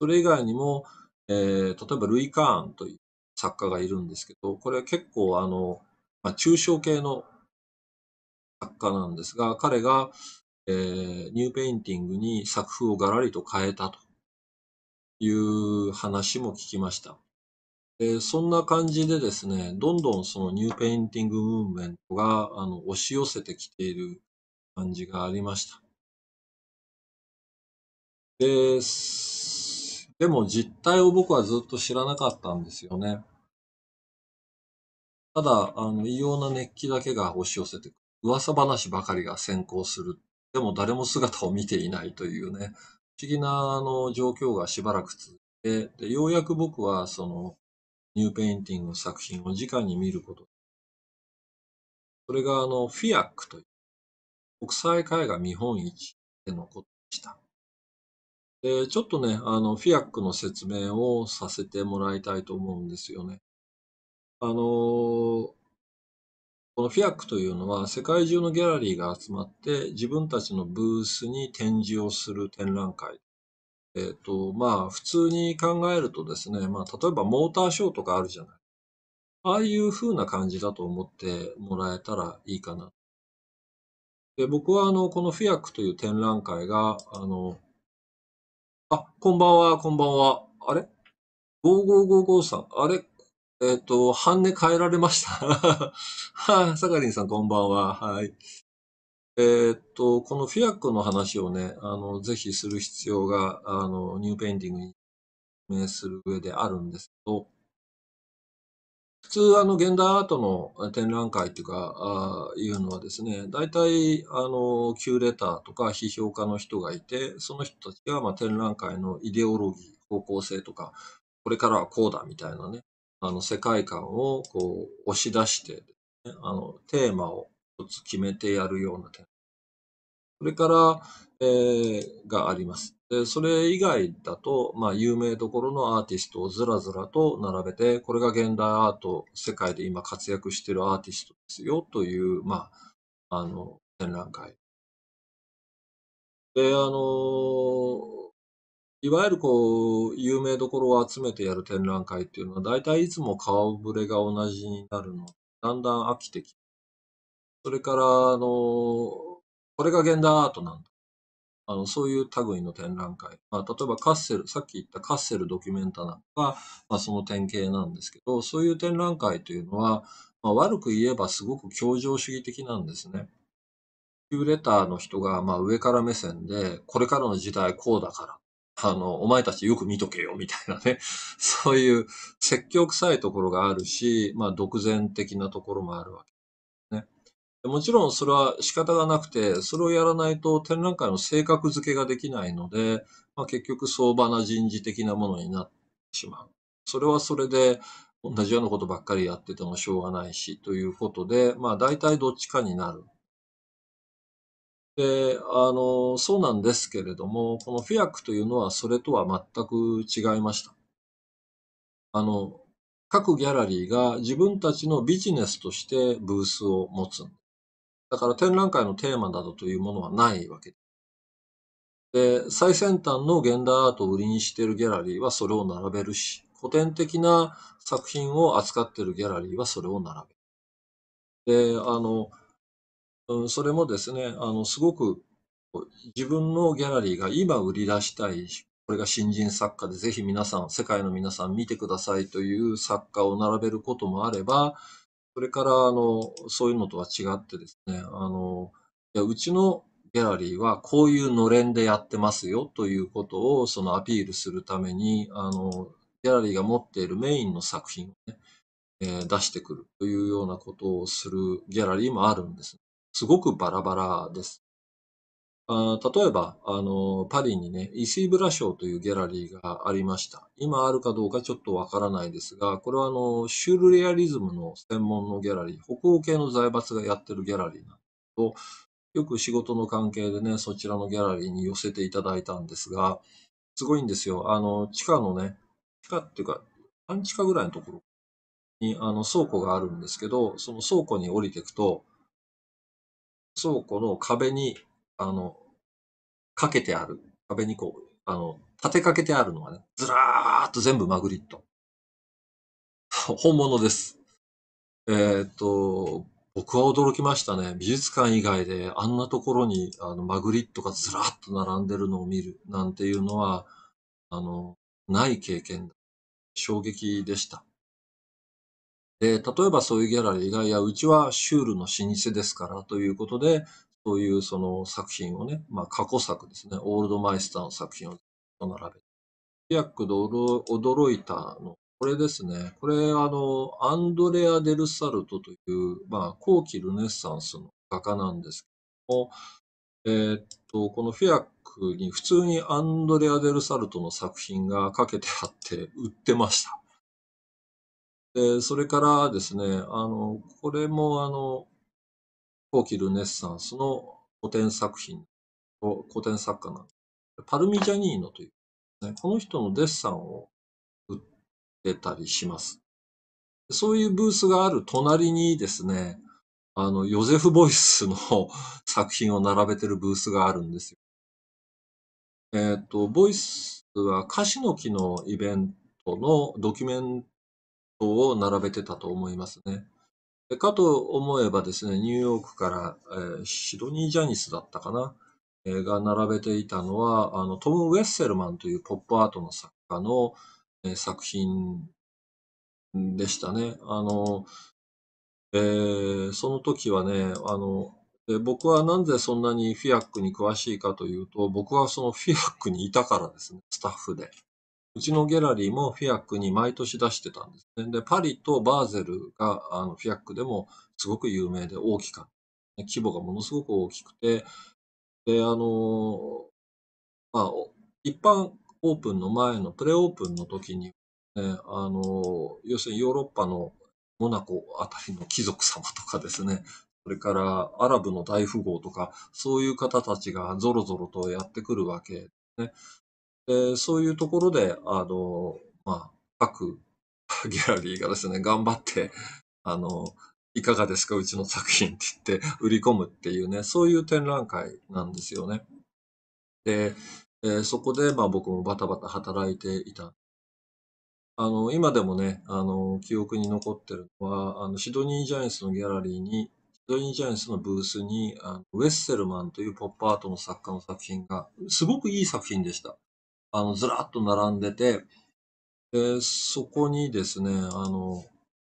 それ以外にも、えー、例えばルイ・カーンという作家がいるんですけど、これは結構あの、まあ、抽象系の作家なんですが、彼が、えー、ニューペインティングに作風をガラリと変えたという話も聞きました。えー、そんな感じでですね、どんどんそのニューペインティングムーブメントがあの押し寄せてきている感じがありました。で、でも実態を僕はずっと知らなかったんですよね。ただ、あの、異様な熱気だけが押し寄せてくる。噂話ばかりが先行する。でも誰も姿を見ていないというね、不思議なあの状況がしばらく続いて、でようやく僕はその、ニューペインティングの作品を直に見ること。それがあの、フィアックという国際絵画見本市でのことでした。で、ちょっとね、あの、フィアックの説明をさせてもらいたいと思うんですよね。あの、このフィアックというのは世界中のギャラリーが集まって自分たちのブースに展示をする展覧会。えっ、ー、と、まあ、普通に考えるとですね、まあ、例えばモーターショーとかあるじゃない。ああいう風な感じだと思ってもらえたらいいかな。で、僕はあの、このフィアックという展覧会が、あの、あ、こんばんは、こんばんは。あれ ?5555 さん。あれえっ、ー、と、半値変えられました。はい、サカリンさんこんばんは。はい。えっと、このフィアックの話をね、あの、ぜひする必要が、あの、ニューペインティングに明する上であるんですけど、普通、あの、現代アートの展覧会っていうか、あいうのはですね、大体、あの、キューレターとか批評家の人がいて、その人たちが、まあ、展覧会のイデオロギー、方向性とか、これからはこうだみたいなね、あの、世界観をこう、押し出して、ね、あの、テーマをつ決めてやるような点。それから、えー、があります。でそれ以外だと、まあ、有名どころのアーティストをずらずらと並べて、これが現代アート、世界で今活躍しているアーティストですよという、まあ、あの、展覧会。で、あの、いわゆるこう、有名どころを集めてやる展覧会っていうのは、大体いつも顔ぶれが同じになるので、だんだん飽きてきて、それから、あの、これが現代アートなんだ。あの、そういう類の展覧会。まあ、例えばカッセル、さっき言ったカッセルドキュメンタなんかまあ、その典型なんですけど、そういう展覧会というのは、まあ、悪く言えばすごく協情主義的なんですね。キューレターの人が、まあ、上から目線で、これからの時代こうだから、あの、お前たちよく見とけよ、みたいなね。そういう説教臭いところがあるし、まあ、独善的なところもあるわけもちろんそれは仕方がなくて、それをやらないと展覧会の性格付けができないので、まあ、結局相場な人事的なものになってしまう。それはそれで同じようなことばっかりやっててもしょうがないしということで、まあ大体どっちかになる。で、あの、そうなんですけれども、このフィアックというのはそれとは全く違いました。あの、各ギャラリーが自分たちのビジネスとしてブースを持つんでだから展覧会のテーマなどというものはないわけで。で、最先端の現代アートを売りにしているギャラリーはそれを並べるし、古典的な作品を扱っているギャラリーはそれを並べる。で、あの、うん、それもですね、あの、すごく自分のギャラリーが今売り出したい、これが新人作家でぜひ皆さん、世界の皆さん見てくださいという作家を並べることもあれば、それから、あの、そういうのとは違ってですね、あの、いやうちのギャラリーはこういうのれんでやってますよということをそのアピールするために、あの、ギャラリーが持っているメインの作品をね、えー、出してくるというようなことをするギャラリーもあるんです。すごくバラバラです。あ例えば、あの、パリにね、イスイブラショーというギャラリーがありました。今あるかどうかちょっとわからないですが、これはあの、シュールレアリズムの専門のギャラリー、北欧系の財閥がやってるギャラリーなんですよく仕事の関係でね、そちらのギャラリーに寄せていただいたんですが、すごいんですよ。あの、地下のね、地下っていうか、半地下ぐらいのところに、あの、倉庫があるんですけど、その倉庫に降りていくと、倉庫の壁にあの、かけてある、壁にこう、あの、立てかけてあるのがね、ずらーっと全部マグリット。本物です。えー、っと、僕は驚きましたね。美術館以外であんなところにあのマグリットがずらっと並んでるのを見るなんていうのは、あの、ない経験だ。衝撃でした。で、例えばそういうギャラリーが、いや、うちはシュールの老舗ですからということで、そういうその作品をね、まあ過去作ですね、オールドマイスターの作品を並べて。ィアックで驚いたの、これですね。これ、あの、アンドレア・デル・サルトという、まあ、後期ルネッサンスの画家なんですけども、えー、っと、このフィアックに普通にアンドレア・デル・サルトの作品がかけてあって売ってました。で、それからですね、あの、これもあの、後期ルネッサンスの古典作品を、古典作家なんです。パルミジャニーノという、ね、この人のデッサンを売ってたりします。そういうブースがある隣にですね、あの、ヨゼフ・ボイスの作品を並べてるブースがあるんですよ。えっ、ー、と、ボイスはカシの木のイベントのドキュメントを並べてたと思いますね。かと思えばですね、ニューヨークから、えー、シドニー・ジャニスだったかな、えー、が並べていたのはあの、トム・ウェッセルマンというポップアートの作家の、えー、作品でしたね。あのえー、その時はねあので、僕はなんでそんなにフィアックに詳しいかというと、僕はそのフィアックにいたからですね、スタッフで。うちのギャラリーもフィアックに毎年出してたんですね。で、パリとバーゼルがあのフィアックでもすごく有名で大きかった。規模がものすごく大きくて、で、あの、まあ、一般オープンの前のプレオープンの時に、ね、あの、要するにヨーロッパのモナコあたりの貴族様とかですね、それからアラブの大富豪とか、そういう方たちがぞろぞろとやってくるわけですね。でそういうところで、あの、まあ、各 ギャラリーがですね、頑張って、あの、いかがですか、うちの作品って言って売り込むっていうね、そういう展覧会なんですよね。で、えそこで、まあ僕もバタバタ働いていた。あの、今でもね、あの、記憶に残ってるのは、あの、シドニージャイアンツのギャラリーに、シドニージャイアンツのブースに、あのウェッセルマンというポップアートの作家の作品が、すごくいい作品でした。あの、ずらっと並んでて、で、そこにですね、あの、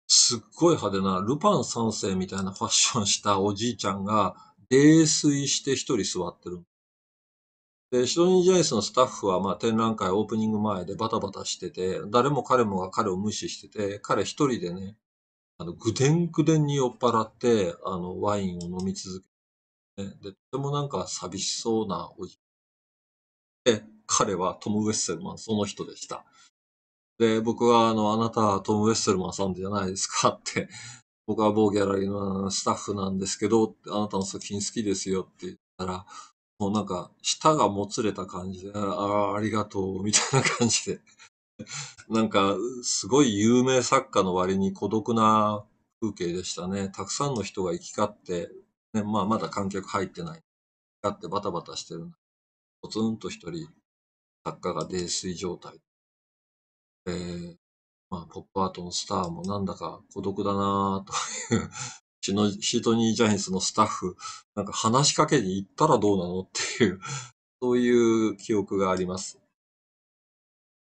すっごい派手なルパン三世みたいな ファッションしたおじいちゃんが、泥酔して一人座ってる。で、シドニージャイスのスタッフは、まあ、展覧会オープニング前でバタバタしてて、誰も彼もが彼を無視してて、彼一人でね、あの、ぐでんぐでんに酔っ払って、あの、ワインを飲み続けて、ね、で、とてもなんか寂しそうなおじい。で、彼はトム・ウェッセルマン、その人でした。で、僕は、あの、あなたはトム・ウェッセルマンさんじゃないですかって、僕は某ギャラリーのスタッフなんですけど、あなたの作品好きですよって言ったら、もうなんか、舌がもつれた感じで、ああ、ありがとう、みたいな感じで。なんか、すごい有名作家の割に孤独な風景でしたね。たくさんの人が行き交って、ね、まあ、まだ観客入ってない。行き交ってバタバタしてる。ポツンと一人作家が泥酔状態。えー、まあ、ポップアートのスターもなんだか孤独だなというシの、シドニージャイアンツのスタッフ、なんか話しかけに行ったらどうなのっていう、そういう記憶があります。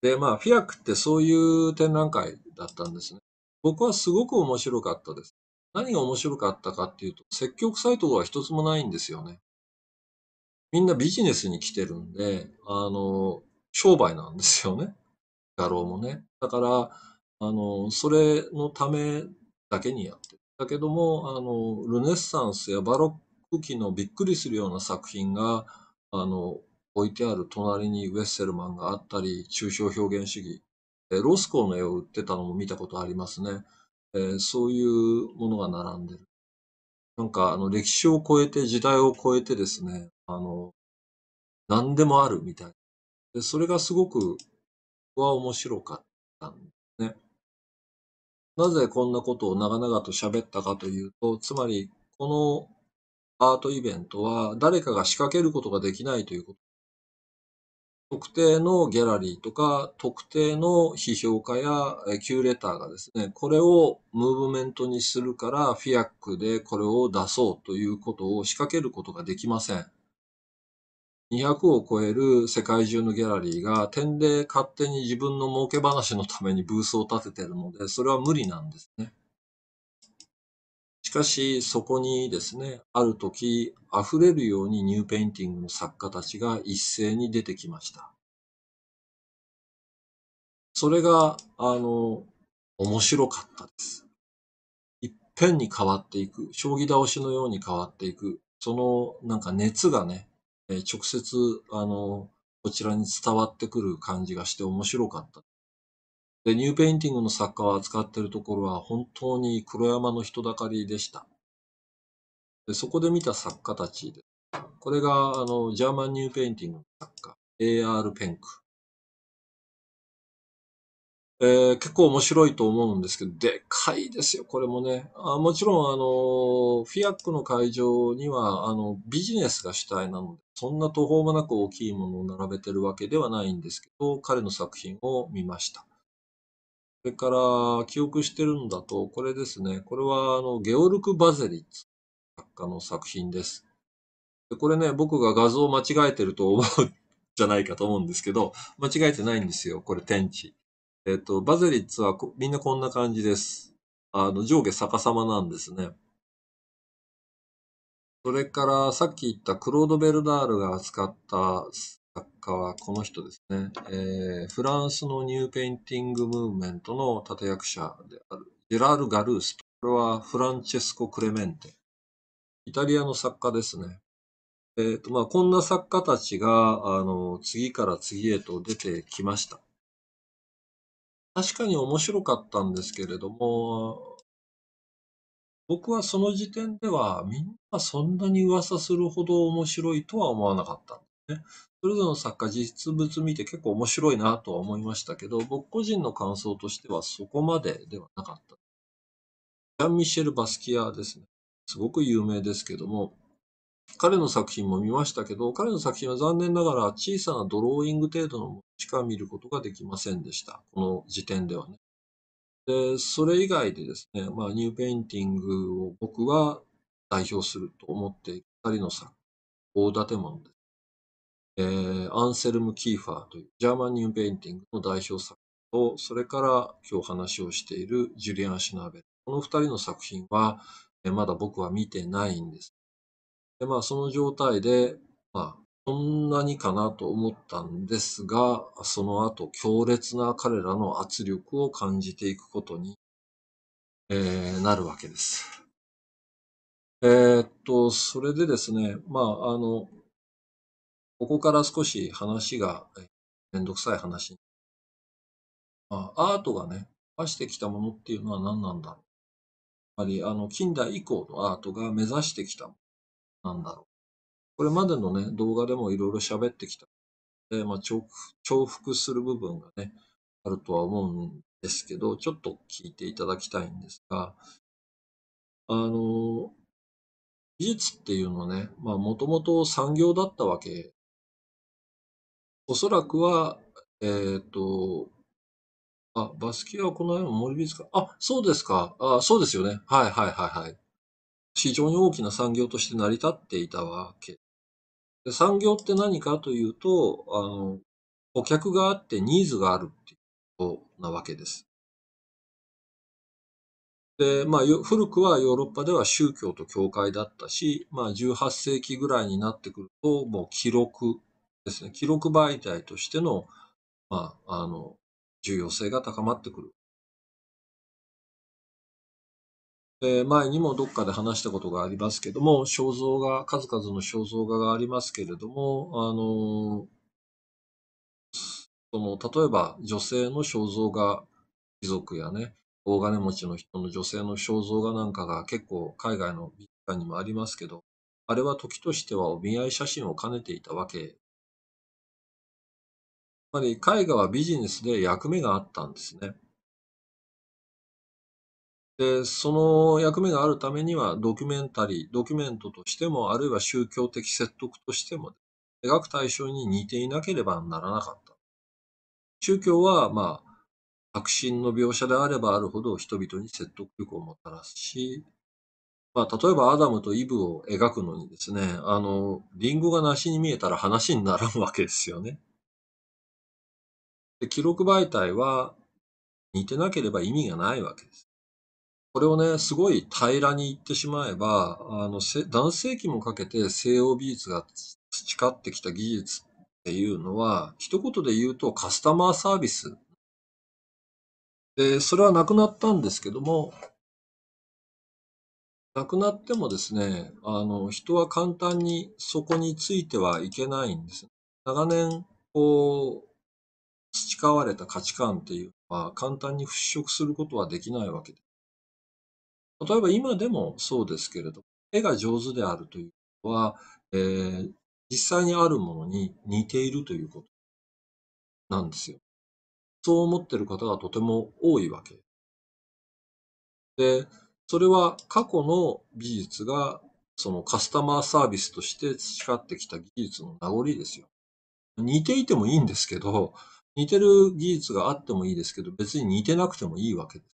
で、まあ、フィアクってそういう展覧会だったんですね。僕はすごく面白かったです。何が面白かったかっていうと、積極サイトが一つもないんですよね。みんなビジネスに来てるんで、あの、商売なんですよね。画廊もね。だから、あの、それのためだけにやってる。だけども、あの、ルネッサンスやバロック期のびっくりするような作品が、あの、置いてある隣にウェッセルマンがあったり、抽象表現主義、えロスコーの絵を売ってたのも見たことありますね。えー、そういうものが並んでる。なんか、あの、歴史を超えて、時代を超えてですね、あの、何でもあるみたいな。で、それがすごくは面白かったんですね。なぜこんなことを長々と喋ったかというと、つまりこのアートイベントは誰かが仕掛けることができないということ。特定のギャラリーとか、特定の批評家やキューレターがですね、これをムーブメントにするから、フィアックでこれを出そうということを仕掛けることができません。200を超える世界中のギャラリーが点で勝手に自分の儲け話のためにブースを立ててるので、それは無理なんですね。しかし、そこにですね、ある時、溢れるようにニューペインティングの作家たちが一斉に出てきました。それが、あの、面白かったです。いっぺんに変わっていく、将棋倒しのように変わっていく、そのなんか熱がね、えー、直接、あの、こちらに伝わってくる感じがして面白かった。で、ニューペインティングの作家を扱っているところは本当に黒山の人だかりでした。でそこで見た作家たちでこれが、あの、ジャーマンニューペインティングの作家、A.R. ペンク。えー、結構面白いと思うんですけど、でかいですよ、これもね。あもちろん、あの、フィアックの会場には、あの、ビジネスが主体なので、そんな途方もなく大きいものを並べてるわけではないんですけど、彼の作品を見ました。それから、記憶してるんだと、これですね。これは、あの、ゲオルク・バゼリッツ作家の作品です。でこれね、僕が画像を間違えてると思うじゃないかと思うんですけど、間違えてないんですよ。これ、天地。えっと、バゼリッツはみんなこんな感じです。あの、上下逆さまなんですね。それから、さっき言ったクロード・ベルダールが扱った作家はこの人ですね。えー、フランスのニューペインティング・ムーブメントの立役者である、ジェラール・ガルースと。これはフランチェスコ・クレメンテ。イタリアの作家ですね。えっ、ー、と、まあ、こんな作家たちが、あの、次から次へと出てきました。確かに面白かったんですけれども、僕はその時点では、みんなそんなに噂するほど面白いとは思わなかったんですね。それぞれの作家、実物見て結構面白いなとは思いましたけど、僕個人の感想としてはそこまでではなかった。ジャン・ミシェル・バスキアですね。すごく有名ですけども、彼の作品も見ましたけど、彼の作品は残念ながら小さなドローイング程度のものしか見ることができませんでした。この時点ではね。で、それ以外でですね、まあ、ニューペインティングを僕は代表すると思っている人の作品、大建物です。えー、アンセルム・キーファーというジャーマンニューペインティングの代表作と、それから今日話をしているジュリアン・シナーベル。この二人の作品は、まだ僕は見てないんですで、まあ、その状態で、まあ、そんなにかなと思ったんですが、その後、強烈な彼らの圧力を感じていくことに、えー、なるわけです。えー、っと、それでですね、まあ、あの、ここから少し話が、めんどくさい話。まあ、アートがね、出してきたものっていうのは何なんだろう。つまり、あの、近代以降のアートが目指してきたもの。なんだろう。これまでのね、動画でもいろいろ喋ってきたので、まあ、重複する部分がね、あるとは思うんですけど、ちょっと聞いていただきたいんですが、あの、技術っていうのね、まあもともと産業だったわけ。おそらくは、えっ、ー、と、あ、バスキアはこの辺も森美術館。あ、そうですか。あ、そうですよね。はいはいはいはい。非常に大きな産業として成り立っていたわけ。で産業って何かというと、あの、顧客があってニーズがあるっていうことなわけです。で、まあ、古くはヨーロッパでは宗教と教会だったし、まあ、18世紀ぐらいになってくると、もう記録ですね。記録媒体としての、まあ、あの、重要性が高まってくる。え前にもどっかで話したことがありますけども、肖像画、数々の肖像画がありますけれども、あの、その、例えば女性の肖像画、貴族やね、大金持ちの人の女性の肖像画なんかが結構海外の美術館にもありますけど、あれは時としてはお見合い写真を兼ねていたわけ。つまり絵画はビジネスで役目があったんですね。で、その役目があるためには、ドキュメンタリー、ドキュメントとしても、あるいは宗教的説得としても、描く対象に似ていなければならなかった。宗教は、まあ、革新の描写であればあるほど人々に説得力をもたらすし、まあ、例えばアダムとイブを描くのにですね、あの、リンゴが梨に見えたら話にならんわけですよね。で記録媒体は似てなければ意味がないわけです。これをね、すごい平らに言ってしまえば、あの、男性器もかけて西洋美術が培ってきた技術っていうのは、一言で言うとカスタマーサービス。で、それはなくなったんですけども、なくなってもですね、あの、人は簡単にそこについてはいけないんです。長年、こう、培われた価値観っていうのは簡単に払拭することはできないわけです。例えば今でもそうですけれど、絵が上手であるということは、えー、実際にあるものに似ているということなんですよ。そう思ってる方がとても多いわけ。で、それは過去の技術がそのカスタマーサービスとして培ってきた技術の名残ですよ。似ていてもいいんですけど、似てる技術があってもいいですけど、別に似てなくてもいいわけです。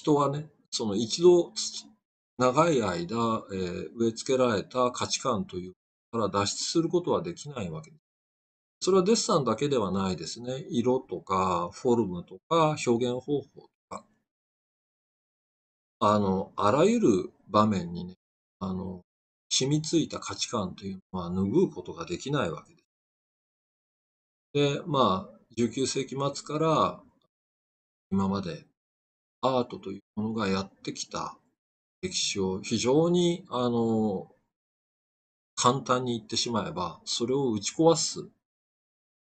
人はね、その一度長い間、えー、植え付けられた価値観というから脱出することはできないわけです。それはデッサンだけではないですね。色とかフォルムとか表現方法とか。あの、あらゆる場面にね、あの、染みついた価値観というのは拭うことができないわけです。で、まあ、19世紀末から今までアートというものがやってきた歴史を非常に、あの、簡単に言ってしまえば、それを打ち壊す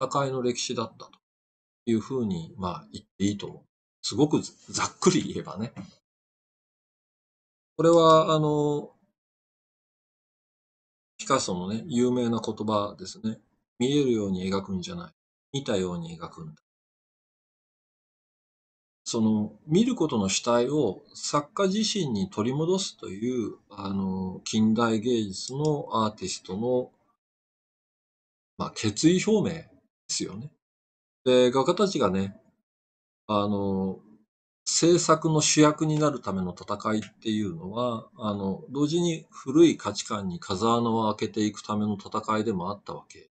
戦いの歴史だったというふうに、まあ、言っていいと思う。すごくざっくり言えばね。これは、あの、ピカソのね、有名な言葉ですね。見えるように描くんじゃない。見たように描くんだ。その見ることの主体を作家自身に取り戻すというあの近代芸術のアーティストの、まあ、決意表明ですよね。で画家たちがねあの制作の主役になるための戦いっていうのはあの同時に古い価値観に風穴を開けていくための戦いでもあったわけ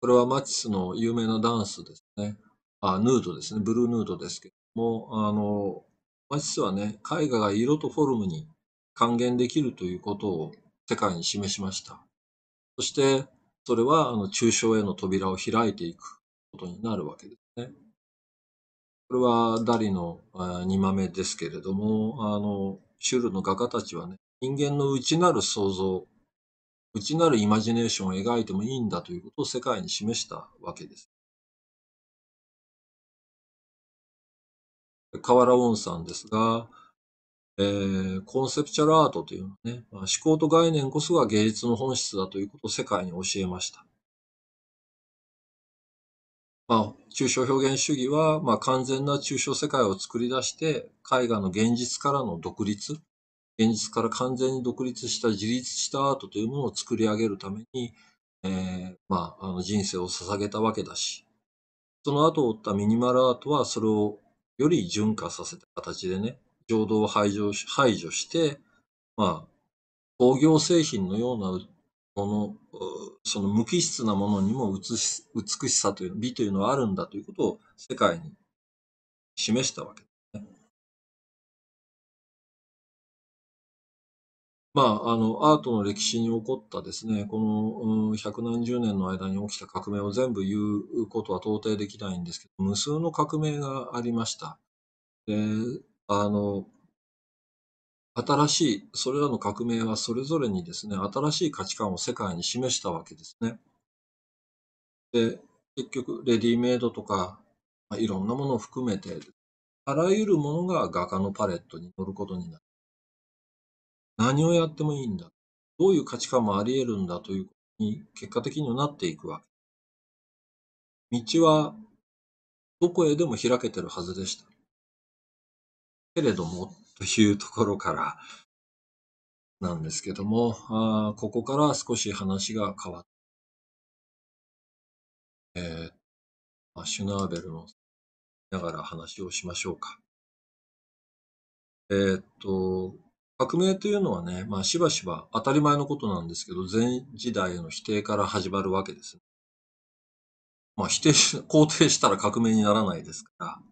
これはマティスの有名なダンスですね。あ、ヌードですね。ブルーヌードですけども、あの、マティスはね、絵画が色とフォルムに還元できるということを世界に示しました。そして、それは、あの、抽象への扉を開いていくことになるわけですね。これはダリの2枚目ですけれども、あの、シュールの画家たちはね、人間の内なる創造内なるイマジネーションを描いてもいいんだということを世界に示したわけです。河原温さんですが、えー、コンセプチャルアートというのはね、まあ、思考と概念こそが芸術の本質だということを世界に教えました。まあ、抽象表現主義は、まあ、完全な抽象世界を作り出して、絵画の現実からの独立、現実から完全に独立した自立したアートというものを作り上げるために、えー、まあ、あの人生を捧げたわけだし、その後を追ったミニマルアートはそれをより純化させた形でね、浄土を排除し排除して、まあ、工業製品のようなもの、その無機質なものにも美しさという、美というのはあるんだということを世界に示したわけ。まあ、あの、アートの歴史に起こったですね、この、百何十年の間に起きた革命を全部言うことは到底できないんですけど、無数の革命がありました。で、あの、新しい、それらの革命はそれぞれにですね、新しい価値観を世界に示したわけですね。で、結局、レディメイドとか、まあ、いろんなものを含めて、あらゆるものが画家のパレットに乗ることにな何をやってもいいんだ。どういう価値観もあり得るんだということに結果的にはなっていくわけ。道はどこへでも開けてるはずでした。けれども、というところからなんですけども、あここから少し話が変わって、えー、シュナーベルのながら話をしましょうか。えー、っと、革命というのはね、まあ、しばしば当たり前のことなんですけど、前時代への否定から始まるわけです。まあ、否定し、肯定したら革命にならないですから。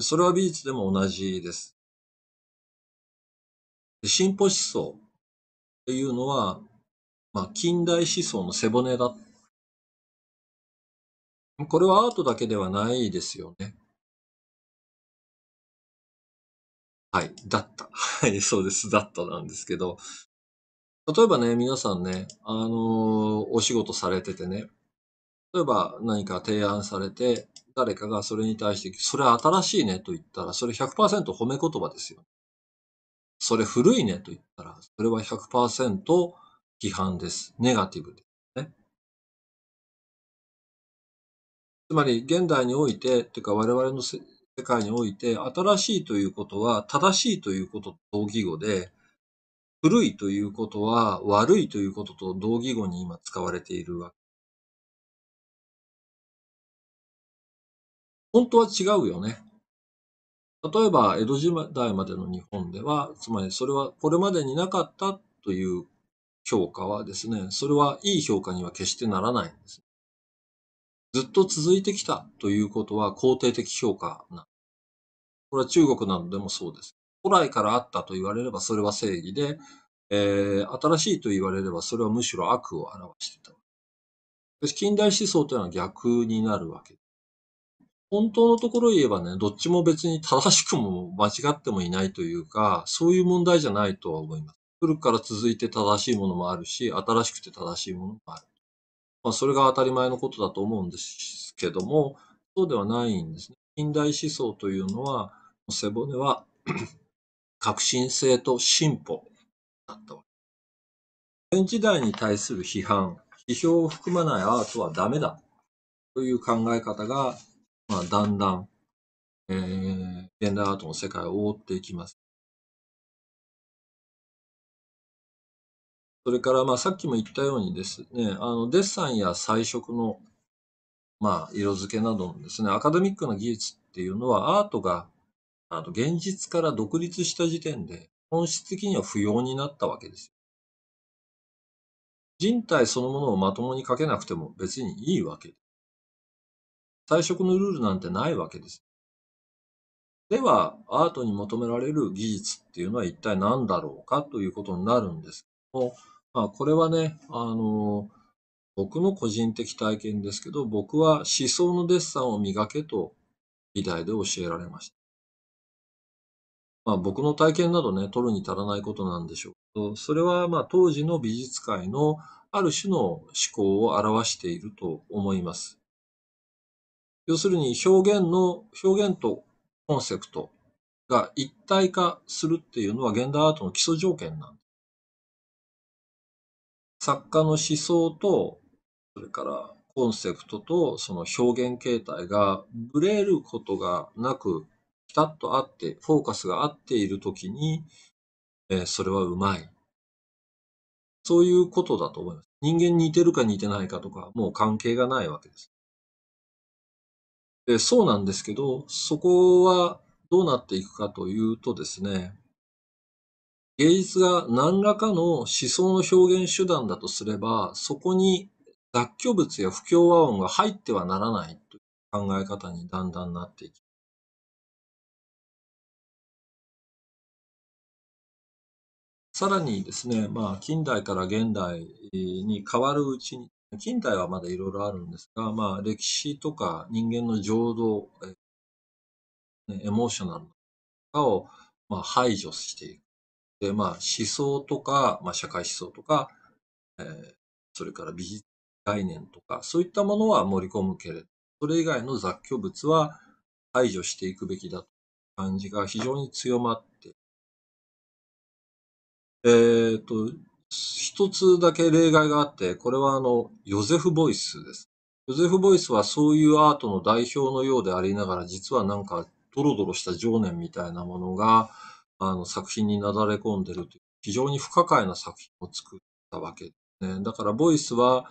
それは美術でも同じです。進歩思想っていうのは、まあ、近代思想の背骨だ。これはアートだけではないですよね。はい、だった。はい、そうです。だったなんですけど。例えばね、皆さんね、あの、お仕事されててね、例えば何か提案されて、誰かがそれに対して、それ新しいねと言ったら、それ100%褒め言葉ですよ。それ古いねと言ったら、それは100%批判です。ネガティブですね。つまり、現代において、というか我々の世界において、新しいということは正しいということと同義語で、古いということは悪いということと同義語に今使われているわけ。本当は違うよね。例えば、江戸時代までの日本では、つまりそれはこれまでになかったという評価はですね、それはいい評価には決してならないんです。ずっと続いてきたということは肯定的評価なこれは中国などでもそうです。古来からあったと言われればそれは正義で、えー、新しいと言われればそれはむしろ悪を表していた。近代思想というのは逆になるわけです。本当のところ言えばね、どっちも別に正しくも間違ってもいないというか、そういう問題じゃないとは思います。古くから続いて正しいものもあるし、新しくて正しいものもある。まあ、それが当たり前のことだと思うんですけども、そうではないんですね。近代思想というのは、背骨は 革新性と進歩だったわけ。現時代に対する批判、批評を含まないアートはダメだという考え方が、まあ、だんだん、えー、現代アートの世界を覆っていきます。それからまあさっきも言ったようにですね、あのデッサンや彩色のまあ色付けなどのですね、アカデミックな技術っていうのはアートがあの、現実から独立した時点で、本質的には不要になったわけですよ。人体そのものをまともに書けなくても別にいいわけです。退職のルールなんてないわけです。では、アートに求められる技術っていうのは一体何だろうかということになるんですけども、まあ、これはね、あの、僕の個人的体験ですけど、僕は思想のデッサンを磨けと、美大で教えられました。まあ、僕の体験などね、取るに足らないことなんでしょうけど、それはまあ当時の美術界のある種の思考を表していると思います。要するに表現の、表現とコンセプトが一体化するっていうのは現代アートの基礎条件なんです。作家の思想と、それからコンセプトとその表現形態がブレることがなくピタッと合って、フォーカスが合っているときに、えー、それはうまい。そういうことだと思います。人間に似てるか似てないかとか、もう関係がないわけです。でそうなんですけど、そこはどうなっていくかというとですね、芸術が何らかの思想の表現手段だとすれば、そこに雑居物や不協和音が入ってはならないという考え方にだんだんなっていきさらにですね、まあ、近代から現代に変わるうちに、近代はまだいろいろあるんですが、まあ、歴史とか人間の情動、エモーショナルとかを、まあ、排除していく。で、まあ、思想とか、まあ、社会思想とか、えー、それから美術概念とか、そういったものは盛り込むけれど、それ以外の雑居物は排除していくべきだという感じが非常に強まってえーっと、一つだけ例外があって、これはあの、ヨゼフ・ボイスです。ヨゼフ・ボイスはそういうアートの代表のようでありながら、実はなんか、ドロドロした情念みたいなものが、あの、作品になだれ込んでるという、非常に不可解な作品を作ったわけですね。だから、ボイスは、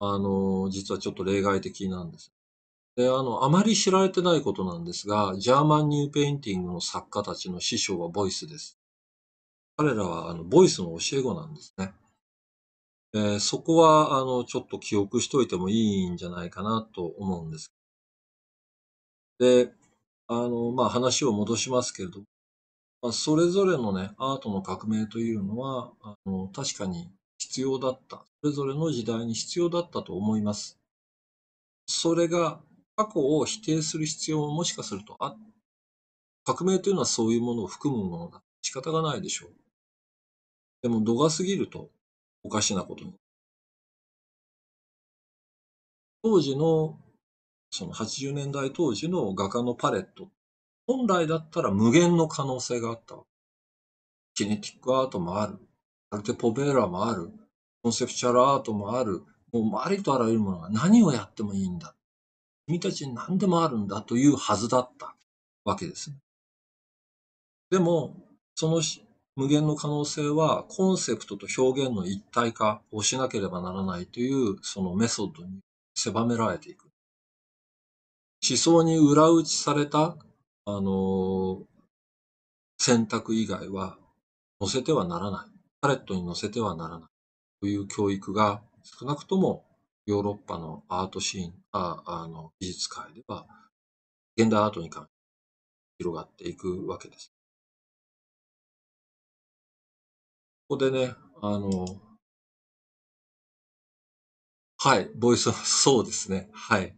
あの、実はちょっと例外的なんです。で、あの、あまり知られてないことなんですが、ジャーマンニューペインティングの作家たちの師匠はボイスです。彼らはあのボイスの教え子なんですね。えー、そこは、あの、ちょっと記憶しといてもいいんじゃないかなと思うんです。で、あの、まあ、話を戻しますけれども、まあ、それぞれのね、アートの革命というのは、あの、確かに必要だった。それぞれの時代に必要だったと思います。それが過去を否定する必要ももしかするとあ革命というのはそういうものを含むものだ。仕方がないでしょう。でも度が過ぎるとおかしなことに。当時の、その80年代当時の画家のパレット、本来だったら無限の可能性があった。キネティックアートもある。アルテポベーラもある。コンセプチャルアートもある。もうありとあらゆるものが何をやってもいいんだ。君たちに何でもあるんだというはずだったわけです。でも、その無限の可能性はコンセプトと表現の一体化をしなければならないというそのメソッドに狭められていく。思想に裏打ちされた、あのー、選択以外は載せてはならない。パレットに乗せてはならない。という教育が少なくともヨーロッパのアートシーン、ああの、技術界では現代アートに関して広がっていくわけです。こでね、あの、はい、ボイス、そうですね。はい。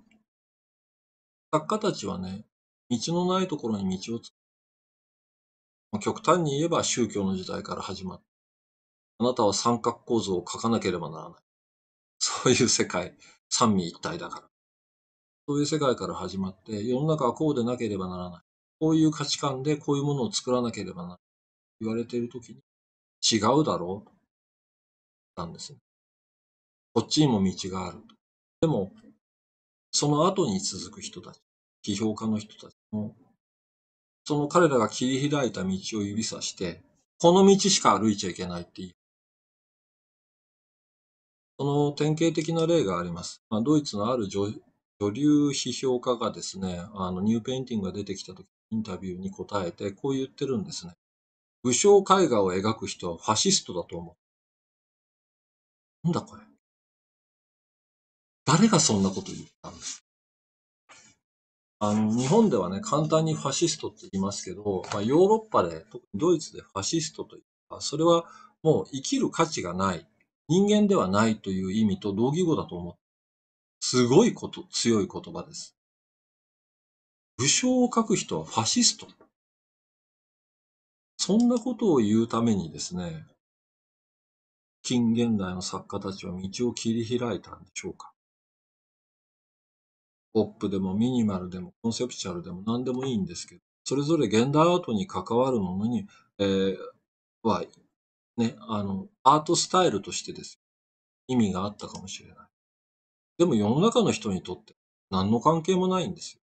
作家たちはね、道のないところに道を作る。極端に言えば宗教の時代から始まっあなたは三角構造を書かなければならない。そういう世界、三位一体だから。そういう世界から始まって、世の中はこうでなければならない。こういう価値観でこういうものを作らなければならない。言われているときに、違うだろうと。なんですね。こっちにも道があると。でも、その後に続く人たち、批評家の人たちも、その彼らが切り開いた道を指さして、この道しか歩いちゃいけないっていう。その典型的な例があります。まあ、ドイツのある女流批評家がですね、あのニューペインティングが出てきた時インタビューに答えて、こう言ってるんですね。武将絵画を描く人はファシストだと思う。なんだこれ。誰がそんなこと言ったんですあの、日本ではね、簡単にファシストって言いますけど、まあ、ヨーロッパで、特にドイツでファシストというたそれはもう生きる価値がない、人間ではないという意味と同義語だと思う。すごいこと、強い言葉です。武将を書く人はファシスト。そんなことを言うためにですね、近現代の作家たちは道を切り開いたんでしょうか。ポップでもミニマルでもコンセプチュアルでも何でもいいんですけど、それぞれ現代アートに関わるものに、えー、は、ね、あの、アートスタイルとしてです。意味があったかもしれない。でも世の中の人にとって何の関係もないんですよ。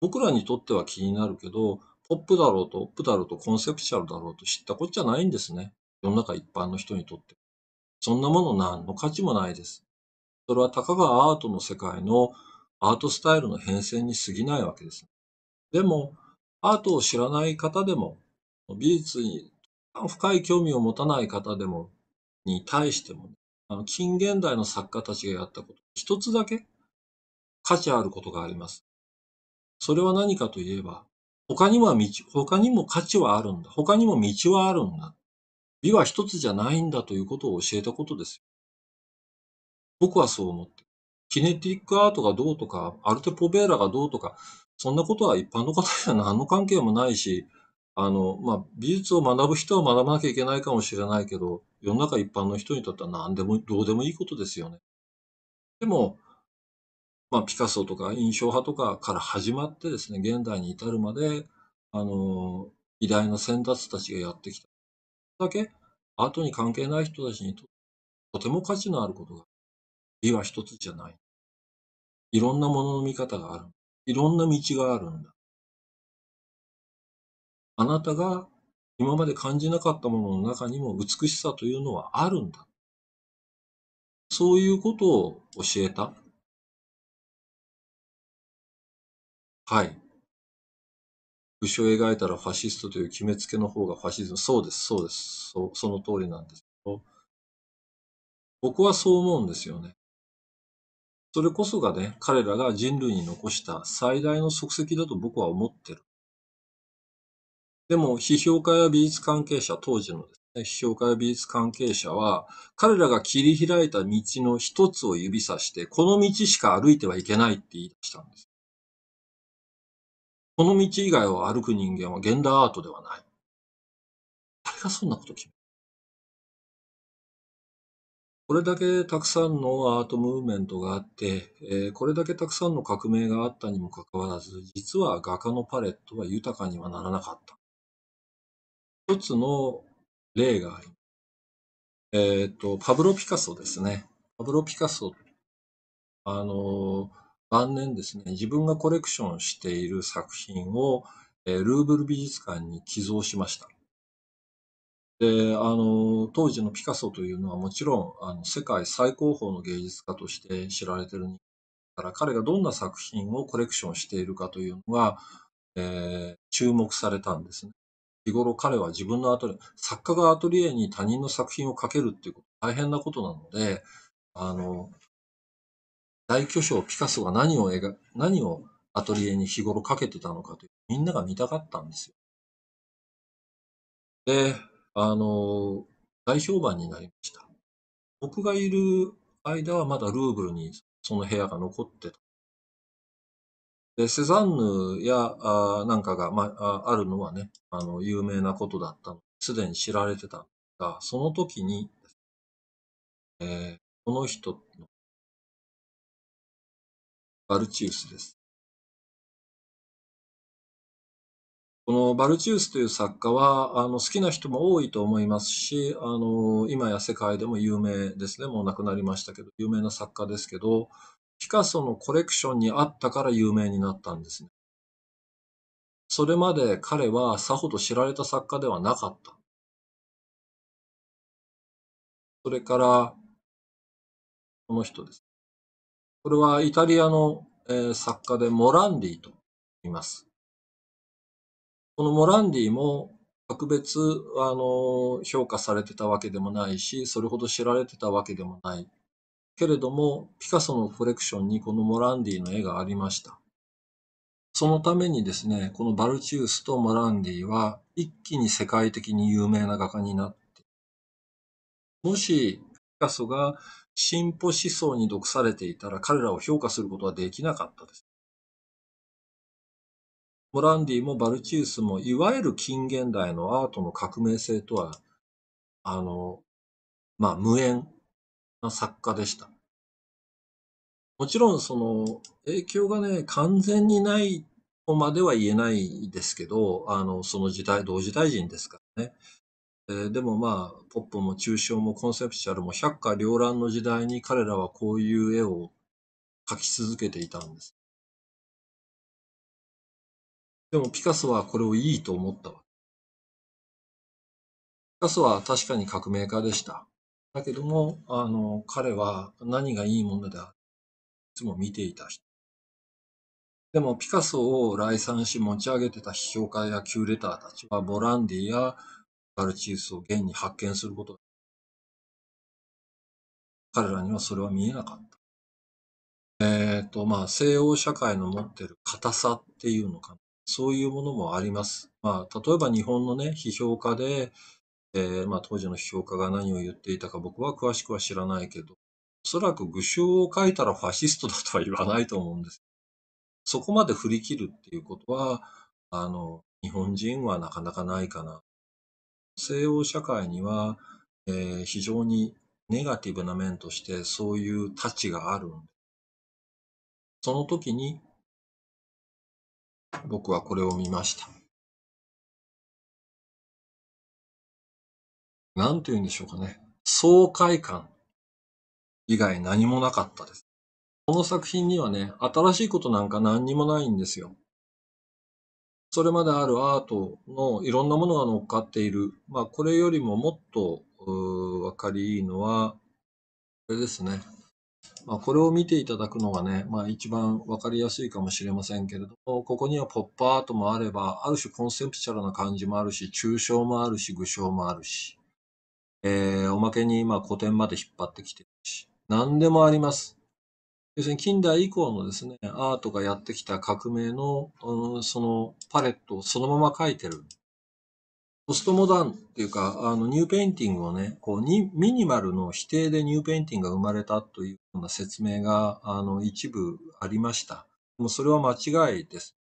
僕らにとっては気になるけど、ポップだろうと、オップだろうと、コンセプチュアルだろうと知ったこっちゃないんですね。世の中一般の人にとって。そんなもの何の価値もないです。それはたかがアートの世界のアートスタイルの変遷に過ぎないわけです。でも、アートを知らない方でも、美術に深い興味を持たない方でも、に対しても、あの近現代の作家たちがやったこと、一つだけ価値あることがあります。それは何かといえば、他にも道、他にも価値はあるんだ。他にも道はあるんだ。美は一つじゃないんだということを教えたことです。僕はそう思って。キネティックアートがどうとか、アルテポベーラがどうとか、そんなことは一般の方には何の関係もないし、あの、まあ、美術を学ぶ人は学ばなきゃいけないかもしれないけど、世の中一般の人にとっては何でも、どうでもいいことですよね。でも、まあ、ピカソとか印象派とかから始まってですね、現代に至るまで、あの、偉大な先達たちがやってきた。だけ、後に関係ない人たちにととても価値のあることが、美は一つじゃない。いろんなものの見方がある。いろんな道があるんだ。あなたが今まで感じなかったものの中にも美しさというのはあるんだ。そういうことを教えた。はい。牛を描いたらファシストという決めつけの方がファシズム。そうです、そうです。そその通りなんですけど、僕はそう思うんですよね。それこそがね、彼らが人類に残した最大の足跡だと僕は思ってる。でも、批評家や美術関係者、当時のですね、批評家や美術関係者は、彼らが切り開いた道の一つを指さして、この道しか歩いてはいけないって言い出したんです。この道以外を歩く人間は現代アートではない。誰がそんなこと決めこれだけたくさんのアートムーブメントがあって、えー、これだけたくさんの革命があったにもかかわらず、実は画家のパレットは豊かにはならなかった。一つの例があります。えっ、ー、と、パブロ・ピカソですね。パブロ・ピカソ。あのー晩年ですね、自分がコレクションしている作品を、えー、ルーブル美術館に寄贈しました。で、あの、当時のピカソというのはもちろん、あの、世界最高峰の芸術家として知られてるから彼がどんな作品をコレクションしているかというのが、えー、注目されたんですね。日頃彼は自分のアトリエ、作家がアトリエに他人の作品をかけるっていうこと大変なことなので、あの、大巨匠ピカソが何を描、何をアトリエに日頃かけてたのかという、みんなが見たかったんですよ。で、あの、大評判になりました。僕がいる間はまだルーブルにその部屋が残ってた。で、セザンヌやあなんかが、まあ、あるのはね、あの、有名なことだったのすでに知られてたんですが、その時に、えー、この人のバルチウスです。このバルチウスという作家は、あの好きな人も多いと思いますし、あの今や世界でも有名ですね、もう亡くなりましたけど、有名な作家ですけど、ピカソのコレクションにあったから有名になったんですね。それまで彼はさほど知られた作家ではなかった。それから、この人です。これはイタリアの、えー、作家でモランディと言います。このモランディも特別あの評価されてたわけでもないし、それほど知られてたわけでもない。けれども、ピカソのコレクションにこのモランディの絵がありました。そのためにですね、このバルチウスとモランディは一気に世界的に有名な画家になって、もしピカソが進歩思想に毒されていたら彼らを評価することはできなかったです。モランディもバルチウスもいわゆる近現代のアートの革命性とは、あの、まあ無縁な作家でした。もちろんその影響がね、完全にないとまでは言えないですけど、あの、その時代、同時代人ですからね。えー、でもまあ、ポップも抽象もコンセプチュアルも百花繚乱の時代に彼らはこういう絵を描き続けていたんです。でもピカソはこれをいいと思ったわピカソは確かに革命家でした。だけども、あの、彼は何がいいものである。いつも見ていた人。でもピカソを来賛し持ち上げてた批評家やキューレターたちはボランディやルチ事実を現に発見すること彼らにはそれは見えなかった。えっ、ー、と、まあ、西欧社会の持ってる硬さっていうのかな。そういうものもあります。まあ、例えば日本のね、批評家で、えー、まあ、当時の批評家が何を言っていたか僕は詳しくは知らないけど、おそらく具象を書いたらファシストだとは言わないと思うんです。そこまで振り切るっていうことは、あの、日本人はなかなかないかな。西欧社会には、えー、非常にネガティブな面としてそういう立ちがある。その時に僕はこれを見ました。なんて言うんでしょうかね。爽快感以外何もなかったです。この作品にはね、新しいことなんか何にもないんですよ。それまであるアートのいろんなものが乗っかっている。まあ、これよりももっと分かりいいのは、これですね。まあ、これを見ていただくのがね、まあ、一番分かりやすいかもしれませんけれども、ここにはポップアートもあれば、ある種コンセプチャルな感じもあるし、抽象もあるし、具象もあるし、えー、おまけに今古典まで引っ張ってきてるし、何でもあります。要するに近代以降のですね、アートがやってきた革命の、うん、そのパレットをそのまま描いてる。ポストモダンっていうか、あの、ニューペインティングをね、こうに、ミニマルの否定でニューペインティングが生まれたというような説明が、あの、一部ありました。もうそれは間違いです。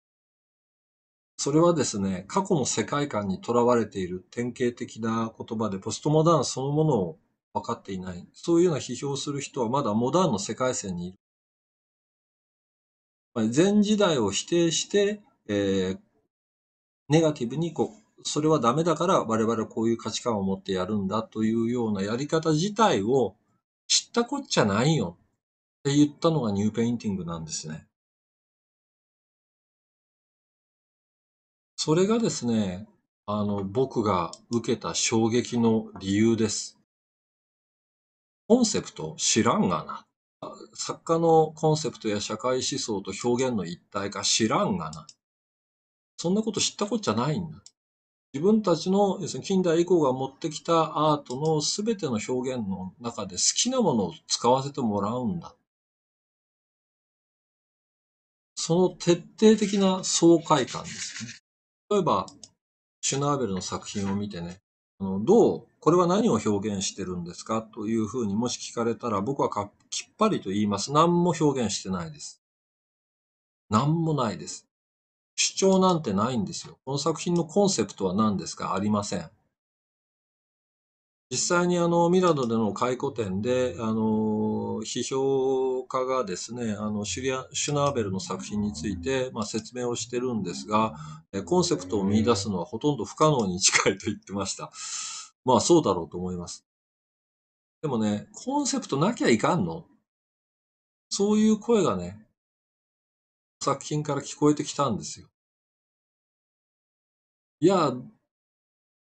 それはですね、過去の世界観にとらわれている典型的な言葉で、ポストモダンそのものを分かっていない。そういうような批評する人はまだモダンの世界線にいる前時代を否定して、えー、ネガティブにこう、それはダメだから我々はこういう価値観を持ってやるんだというようなやり方自体を知ったこっちゃないよって言ったのがニューペインティングなんですね。それがですね、あの、僕が受けた衝撃の理由です。コンセプト知らんがな。作家のコンセプトや社会思想と表現の一体化知らんがな。そんなこと知ったこっちゃないんだ。自分たちの要するに近代以降が持ってきたアートの全ての表現の中で好きなものを使わせてもらうんだ。その徹底的な爽快感ですね。例えば、シュナーベルの作品を見てね、あのどう、これは何を表現してるんですかというふうにもし聞かれたら、僕はカッきっぱりと言います。何も表現してないです。何もないです。主張なんてないんですよ。この作品のコンセプトは何ですかありません。実際にあのミラノでの回顧展であの批評家がですねあのシュリアシュナーベルの作品について、まあ、説明をしてるんですがコンセプトを見出すのはほとんど不可能に近いと言ってましたまあそうだろうと思いますでもね、コンセプトなきゃいかんのそういう声がね、作品から聞こえてきたんですよ。いや、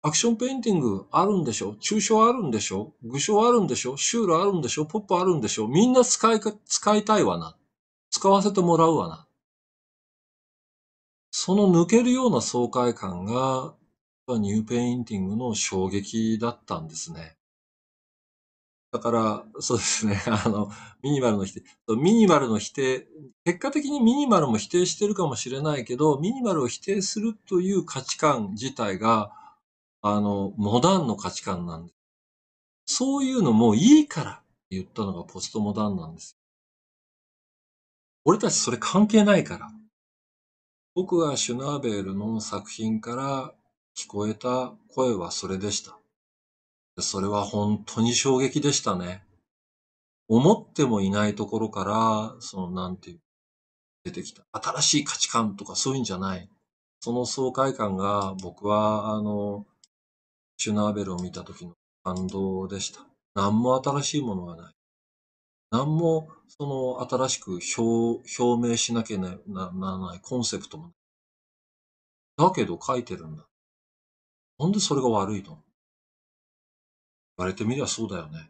アクションペインティングあるんでしょ抽象あるんでしょ具象あるんでしょシュールあるんでしょポップあるんでしょみんな使いか、使いたいわな。使わせてもらうわな。その抜けるような爽快感が、ニューペインティングの衝撃だったんですね。だから、そうですね、あの、ミニマルの否定。ミニマルの否定、結果的にミニマルも否定してるかもしれないけど、ミニマルを否定するという価値観自体が、あの、モダンの価値観なんです。そういうのもいいからって言ったのがポストモダンなんです。俺たちそれ関係ないから。僕がシュナーベールの作品から聞こえた声はそれでした。それは本当に衝撃でしたね。思ってもいないところから、その、なんていう、出てきた。新しい価値観とかそういうんじゃない。その爽快感が僕は、あの、シュナーベルを見た時の感動でした。何も新しいものがない。何も、その、新しく表表明しなきゃならないコンセプトもない。だけど書いてるんだ。なんでそれが悪いと。言われてみりゃそうだよね。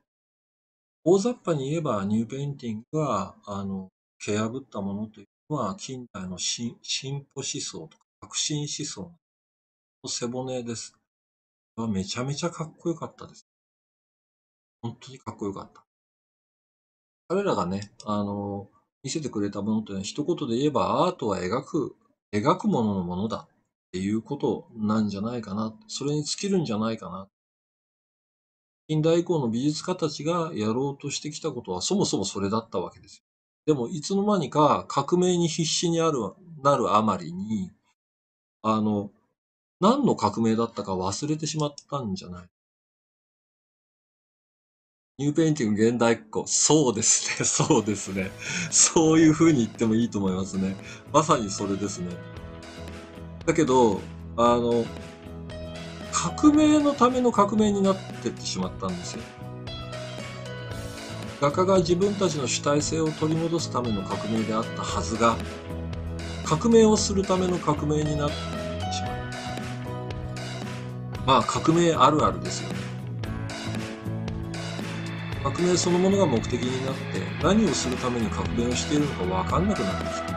大雑把に言えばニューペインティングは、あの、蹴破ったものというのは、近代の進進歩思想とか革新思想の背骨です。はめちゃめちゃかっこよかったです。本当にかっこよかった。彼らがね、あの、見せてくれたものというのは一言で言えばアートは描く、描くもののものだっていうことなんじゃないかな。それに尽きるんじゃないかな。近代以降の美術家たちがやろうとしてきたことはそもそもそれだったわけですよ。でもいつの間にか革命に必死にあるなるあまりに、あの、何の革命だったか忘れてしまったんじゃないニューペインティング現代っ子。そうですね、そうですね。そういうふうに言ってもいいと思いますね。まさにそれですね。だけど、あの、革命のための革命になってってしまったんですよ画家が自分たちの主体性を取り戻すための革命であったはずが革命をするための革命になってしまうまあ革命あるあるですよね革命そのものが目的になって何をするために革命をしているのか分かんなくなってきた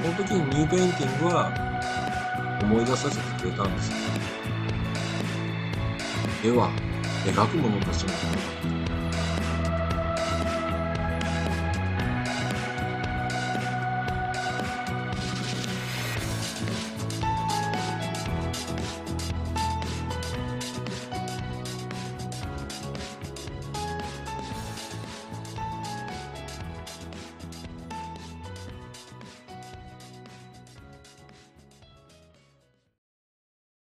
その時にニューペインティングは思い出させてくれたんです絵は描くものたちのものだった